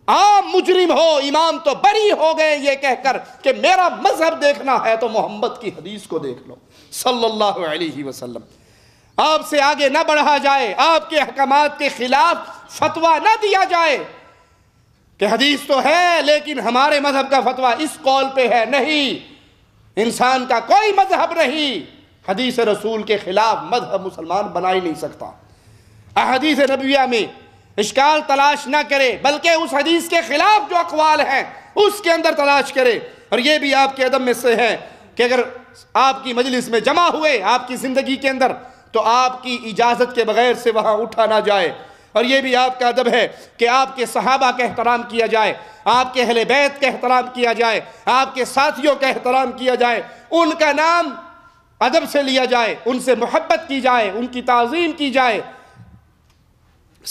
आम मुजरिम हो इमाम तो बरी हो गए ये कहकर कि मेरा मजहब देखना है तो मोहम्मद की हदीस को देख लो सल्लल्लाहु अलैहि वसल्लम आपसे आगे ना बढ़ा जाए आपके अहकाम के खिलाफ फतवा ना दिया जाए कि हदीस तो है लेकिन हमारे मजहब का फतवा इस कॉल पे है नहीं इंसान का कोई मजहब नहीं हदीस रसूल के खिलाफ मजहब मुसलमान बना ही नहीं सकता अहदीस नबिया में इश्काल तलाश ना करे बल्कि उस हदीस के ख़िलाफ़ जो अकवाल है उसके अंदर तलाश करे और यह भी आपके अदम में से है कि अगर आपकी मजलिस में जमा हुए आपकी ज़िंदगी के अंदर तो आपकी इजाज़त के बगैर से वहाँ उठा ना जाए और यह भी आपका अदब है कि आपके सहाबा का एहतराम किया जाए आपके अहल बैत का एहतराम किया जाए आपके साथियों का एहतराम किया जाए उनका नाम अदब से लिया जाए उनसे मोहब्बत की जाए उनकी तज़ीम की जाए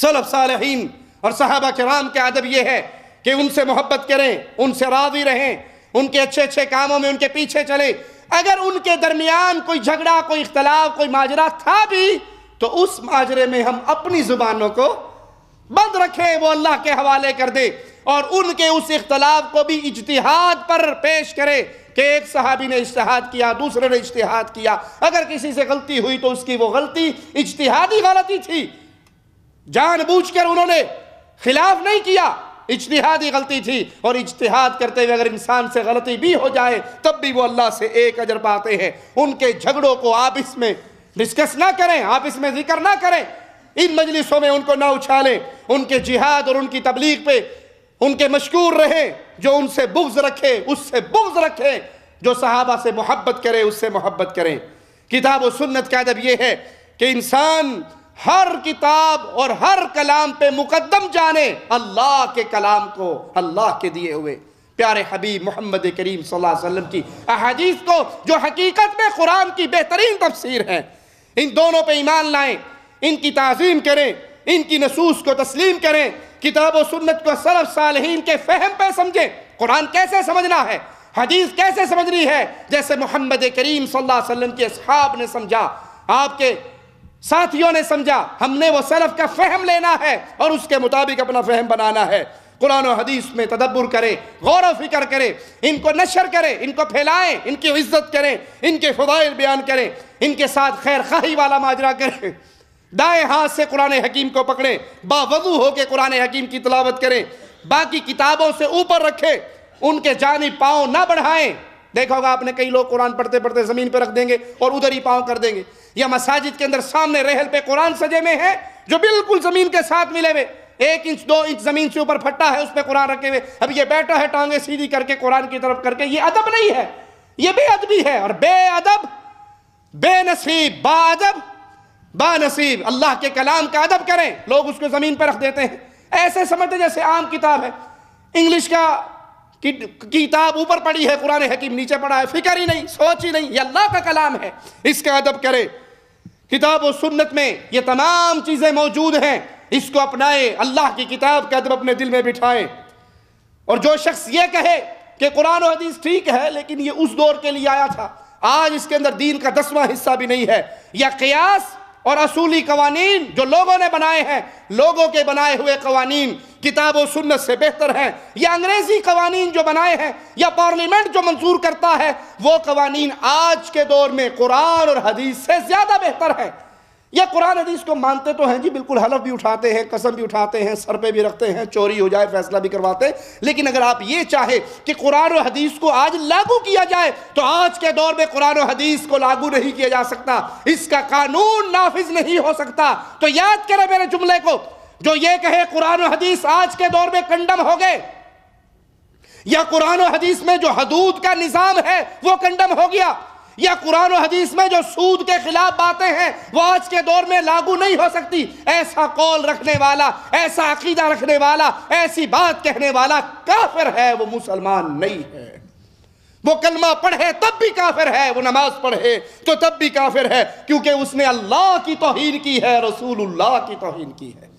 सलफ सालहीन और साहबा कराम के अदब ये है कि उनसे मोहब्बत करें उनसे राजी रहें उनके अच्छे अच्छे कामों में उनके पीछे चलें अगर उनके दरमियान कोई झगड़ा कोई इख्तलाफ कोई माजरा था भी तो उस माजरे में हम अपनी जुबानों को बंद रखें वो अल्लाह के हवाले कर दे और उनके उस इख्तलाफ को भी इजतहाद पर पेश करें कि एक सहाबी ने इश्तहाद किया दूसरे ने इश्तहाद किया अगर किसी से गलती हुई तो उसकी वो गलती इजतहादी गलती थी जानबूझकर उन्होंने खिलाफ नहीं किया इजतहादी गलती थी और इजतिहाद करते हुए अगर इंसान से गलती भी हो जाए तब भी वो अल्लाह से एक अजर पाते हैं उनके झगड़ों को आप इसमें डिस्कस ना करें आप इसमें जिक्र ना करें इन मजलिसों में उनको ना उछालें उनके जिहाद और उनकी तबलीग पे उनके मशकूर रहें जो उनसे बुग्ज रखे उससे बुग्ज रखें जो सहाबा से मोहब्बत करे उससे मोहब्बत करें किताब व सुन्नत का अदब यह है कि इंसान हर किताब और हर कलाम पे मुकदम जाने अल्लाह के कलाम को अल्लाह के दिए हुए प्यारे हबीब मोहम्मद करीम सल्लल्लाहु अलैहि वसल्लम की अहदीस को जो हकीकत में कुरान की बेहतरीन तफसीर है इन दोनों पे ईमान लाएं इनकी तज़ीम करें इनकी नसूस को तस्लीम करें किताब सुन्नत को सरफ साल के फहम पे समझें कुरान कैसे समझना है हदीस कैसे समझनी है जैसे मोहम्मद करीम सल्लल्लाहु अलैहि वसल्लम के अहाब ने समझा आपके साथियों ने समझा हमने वो सलफ का फहम लेना है और उसके मुताबिक अपना फहम बनाना है कुरान और हदीस में तदब्बर करें गौर फिक्र करें इनको नशर करें इनको फैलाएं इनकी इज्जत करें इनके फवाइल बयान करें इनके साथ खैर खाही वाला माजरा करें दाएं हाथ से कुरान हकीम को पकड़ें बावजू होकर कुरान हकीम की तलावत करें बाकी किताबों से ऊपर रखें उनके जानी पाँव ना बढ़ाएं देखा होगा आपने कई लोग कुरान पढ़ते पढ़ते ज़मीन पर रख देंगे और उधर ही पाँव कर देंगे या मसाजिद के अंदर सामने रहल पे कुरान सजे में है जो बिल्कुल ज़मीन के साथ मिले हुए एक इंच दो इंच ज़मीन से ऊपर फट्टा है उस पर कुरान रखे हुए अब ये बैठा है टांगे सीधी करके कुरान की तरफ करके ये अदब नहीं है ये बेअदबी है और बेअदब बेनसीब बाअदब बानसीब अल्लाह के कलाम का अदब करें लोग उसको ज़मीन पर रख देते हैं ऐसे समझते जैसे आम किताब है इंग्लिश का किताब ऊपर पड़ी है कुरान हकीम नीचे पड़ा है फिक्र ही नहीं सोच ही नहीं ये अल्लाह का कलाम है इसका अदब करें किताब और सुन्नत में ये तमाम चीज़ें मौजूद हैं इसको अपनाएं अल्लाह की किताब का अदब अपने दिल में बिठाएं और जो शख्स ये कहे कि कुरान और हदीस ठीक है लेकिन ये उस दौर के लिए आया था आज इसके अंदर दीन का दसवां हिस्सा भी नहीं है यह कयास और असूली कवानीन जो लोगों ने बनाए हैं लोगों के बनाए हुए कवानीन किताब और सुन्नत से बेहतर हैं या अंग्रेज़ी कवानीन जो बनाए हैं या पार्लियामेंट जो मंजूर करता है वो कवानीन आज के दौर में कुरान और हदीस से ज़्यादा बेहतर है ये कुरान हदीस को मानते तो हैं जी बिल्कुल हलफ भी उठाते हैं कसम भी उठाते हैं सर पे भी रखते हैं चोरी हो जाए फैसला भी करवाते हैं लेकिन अगर आप ये चाहे कि कुरान और हदीस को आज लागू किया जाए तो आज के दौर में कुरान और हदीस को लागू नहीं किया जा सकता इसका कानून नाफिज नहीं हो सकता तो याद करें मेरे जुमले को जो ये कहे कुरान और हदीस आज के दौर में कंडम हो गए या कुरान और हदीस में जो हदूद का निज़ाम है वो कंडम हो गया या कुरान और हदीस में जो सूद के खिलाफ बातें हैं वो आज के दौर में लागू नहीं हो सकती ऐसा कौल रखने वाला ऐसा अकीदा रखने वाला ऐसी बात कहने वाला काफिर है वो मुसलमान नहीं है वो कलमा पढ़े तब भी काफिर है वो नमाज पढ़े तो तब भी काफिर है क्योंकि उसने अल्लाह की तोहन की है रसूलुल्लाह की तोहन की है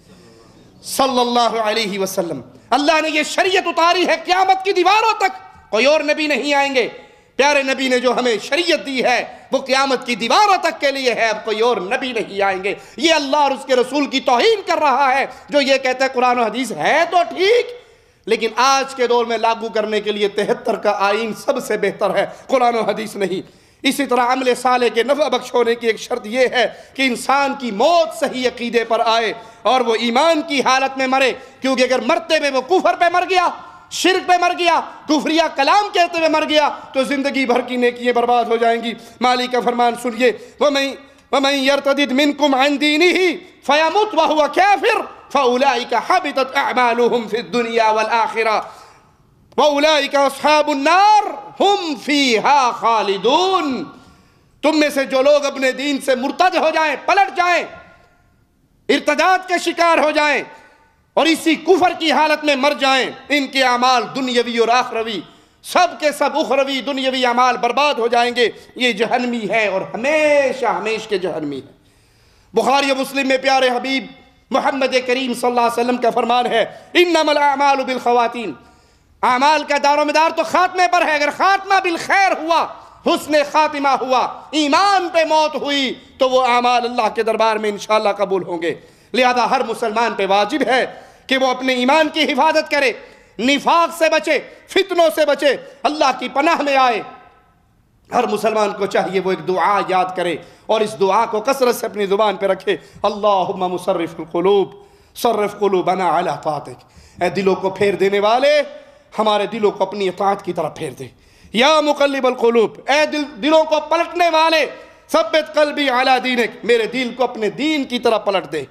सल्लल्लाहु अलैहि वसल्लम अल्लाह ने ये शरीयत उतारी है क्यामत की दीवारों तक कोई और नबी नहीं आएंगे प्यारे नबी ने जो हमें शरीयत दी है वो क़्यामत की दीवारों तक के लिए है अब कोई और नबी नहीं आएंगे ये अल्लाह और उसके रसूल की तोहन कर रहा है जो ये कहता है कुरान हदीस है तो ठीक लेकिन आज के दौर में लागू करने के लिए तिहत्तर का आइन सबसे बेहतर है कुरान हदीस नहीं इसी तरह अमल साले के नफा बख्श होने की एक शर्त यह है कि इंसान की मौत सही अकीदे पर आए और वो ईमान की हालत में मरे क्योंकि अगर मरते हुए वो कुफर पर मर गया शिरक पे मर गया कुफरिया कलाम कहते हुए मर गया तो ज़िंदगी भर की नेकियाँ बर्बाद हो जाएंगी मालिक का फरमान सुनिए वह मैं वह मैं यरतदित मिन कुम आंदीनी ही फ़यामुत वह हुआ क्या फिर फ़लाई का हबित मालूम फिर दुनिया वल आखिरा वलाई का साबुन्नार हम फी हा खालिदून तुम में से जो लोग अपने दीन से मुर्तज हो जाए पलट जाए इर्तदाद के शिकार हो जाएं और इसी कुफर की हालत में मर जाएं इनके अमाल दुनियावी और आखरवी सब के सब उखरवी दुनियावी अमाल बर्बाद हो जाएंगे ये जहनमी है और हमेशा हमेश के जहनमी है बुखारी मुस्लिम में प्यारे हबीब मोहम्मद करीम सल्लम का फरमान है इन नमल बिल खवातिन अमाल का दारोमदार तो खात्मे पर है अगर खात्मा बिल खैर हुआ हुसन खातिमा हुआ ईमान पे मौत हुई तो वो अमाल अल्लाह के दरबार में इनशाला कबूल होंगे लिहाजा हर मुसलमान पे वाजिब है कि वो अपने ईमान की हिफाजत करे निफाक से बचे फितनों से बचे अल्लाह की पनाह में आए हर मुसलमान को चाहिए वो एक दुआ याद करे और इस दुआ को कसरत से अपनी ज़ुबान पर रखे अल्लाह मुसरफ़लूब कुलूब बना अला फातिक ए दिलों को फेर देने वाले हमारे दिलों को अपनी अतात की तरफ फेर दे या मुकलबलूब ए दिल दिलों को पलटने वाले सब कल भी आला दीनक मेरे दिल को अपने दीन की तरफ पलट दे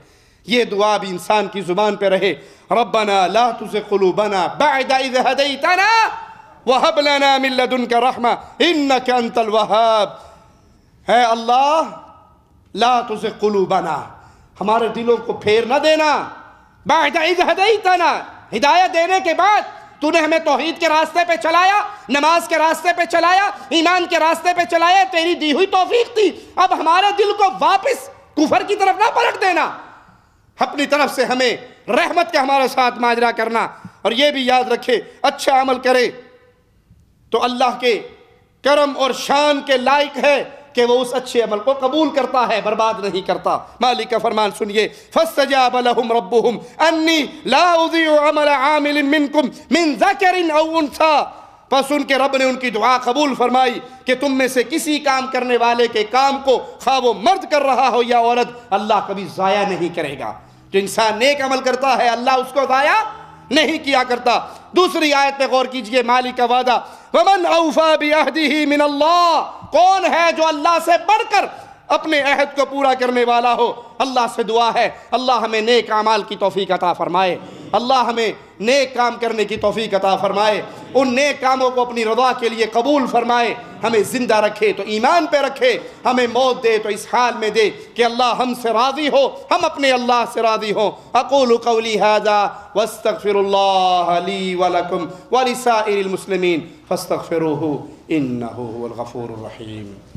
ये दुआ भी इंसान की ज़ुबान पे रहे रबना ला तुझे रहमा इन वहाब है अल्लाह ला तुझे हमारे दिलों को फेर ना देना बादाना हिदायत देने के बाद तूने हमें तोहहीद के रास्ते पे चलाया नमाज के रास्ते पे चलाया ईमान के रास्ते पे चलाया तेरी दी हुई तोफीक थी अब हमारे दिल को वापस कुफर की तरफ ना पलट देना अपनी तरफ से हमें रहमत के हमारे साथ माजरा करना और ये भी याद रखे अच्छा अमल करे तो अल्लाह के करम और शान के लायक है कि वो उस अच्छे अमल को कबूल करता है बर्बाद नहीं करता मालिक का फरमान सुनिए फसा अन्नी अमल मिन बस उनके रब ने उनकी दुआ कबूल फरमाई कि तुम में से किसी काम करने वाले के काम को खा वो मर्द कर रहा हो या औरत अल्लाह कभी ज़ाया नहीं करेगा जो इंसान नेक अमल करता है अल्लाह उसको ज़ाया नहीं किया करता दूसरी आयत पे गौर कीजिए मालिक का वादा वमन औफा बिहदी मिन कौन है जो अल्लाह से बढ़कर अपने अहद को पूरा करने वाला हो अल्लाह से दुआ है अल्लाह हमें नेक कामाल की तोफ़ी अता फ़रमाए अल्लाह हमें नेक काम करने की तोफ़ी अता फ़रमाए उन नेक कामों को अपनी रदा के लिए कबूल फ़रमाए हमें ज़िंदा रखे तो ईमान पे रखे हमें मौत दे तो इस हाल में दे कि अल्लाह हमसे राज़ी हो हम अपने अल्लाह से राज़ी हो अकूल कौली हाजा वस्तफ़िर वलकुम वलिसाइल मुसलमिन फ़स्तफ़िर इन गफ़ूर रहीम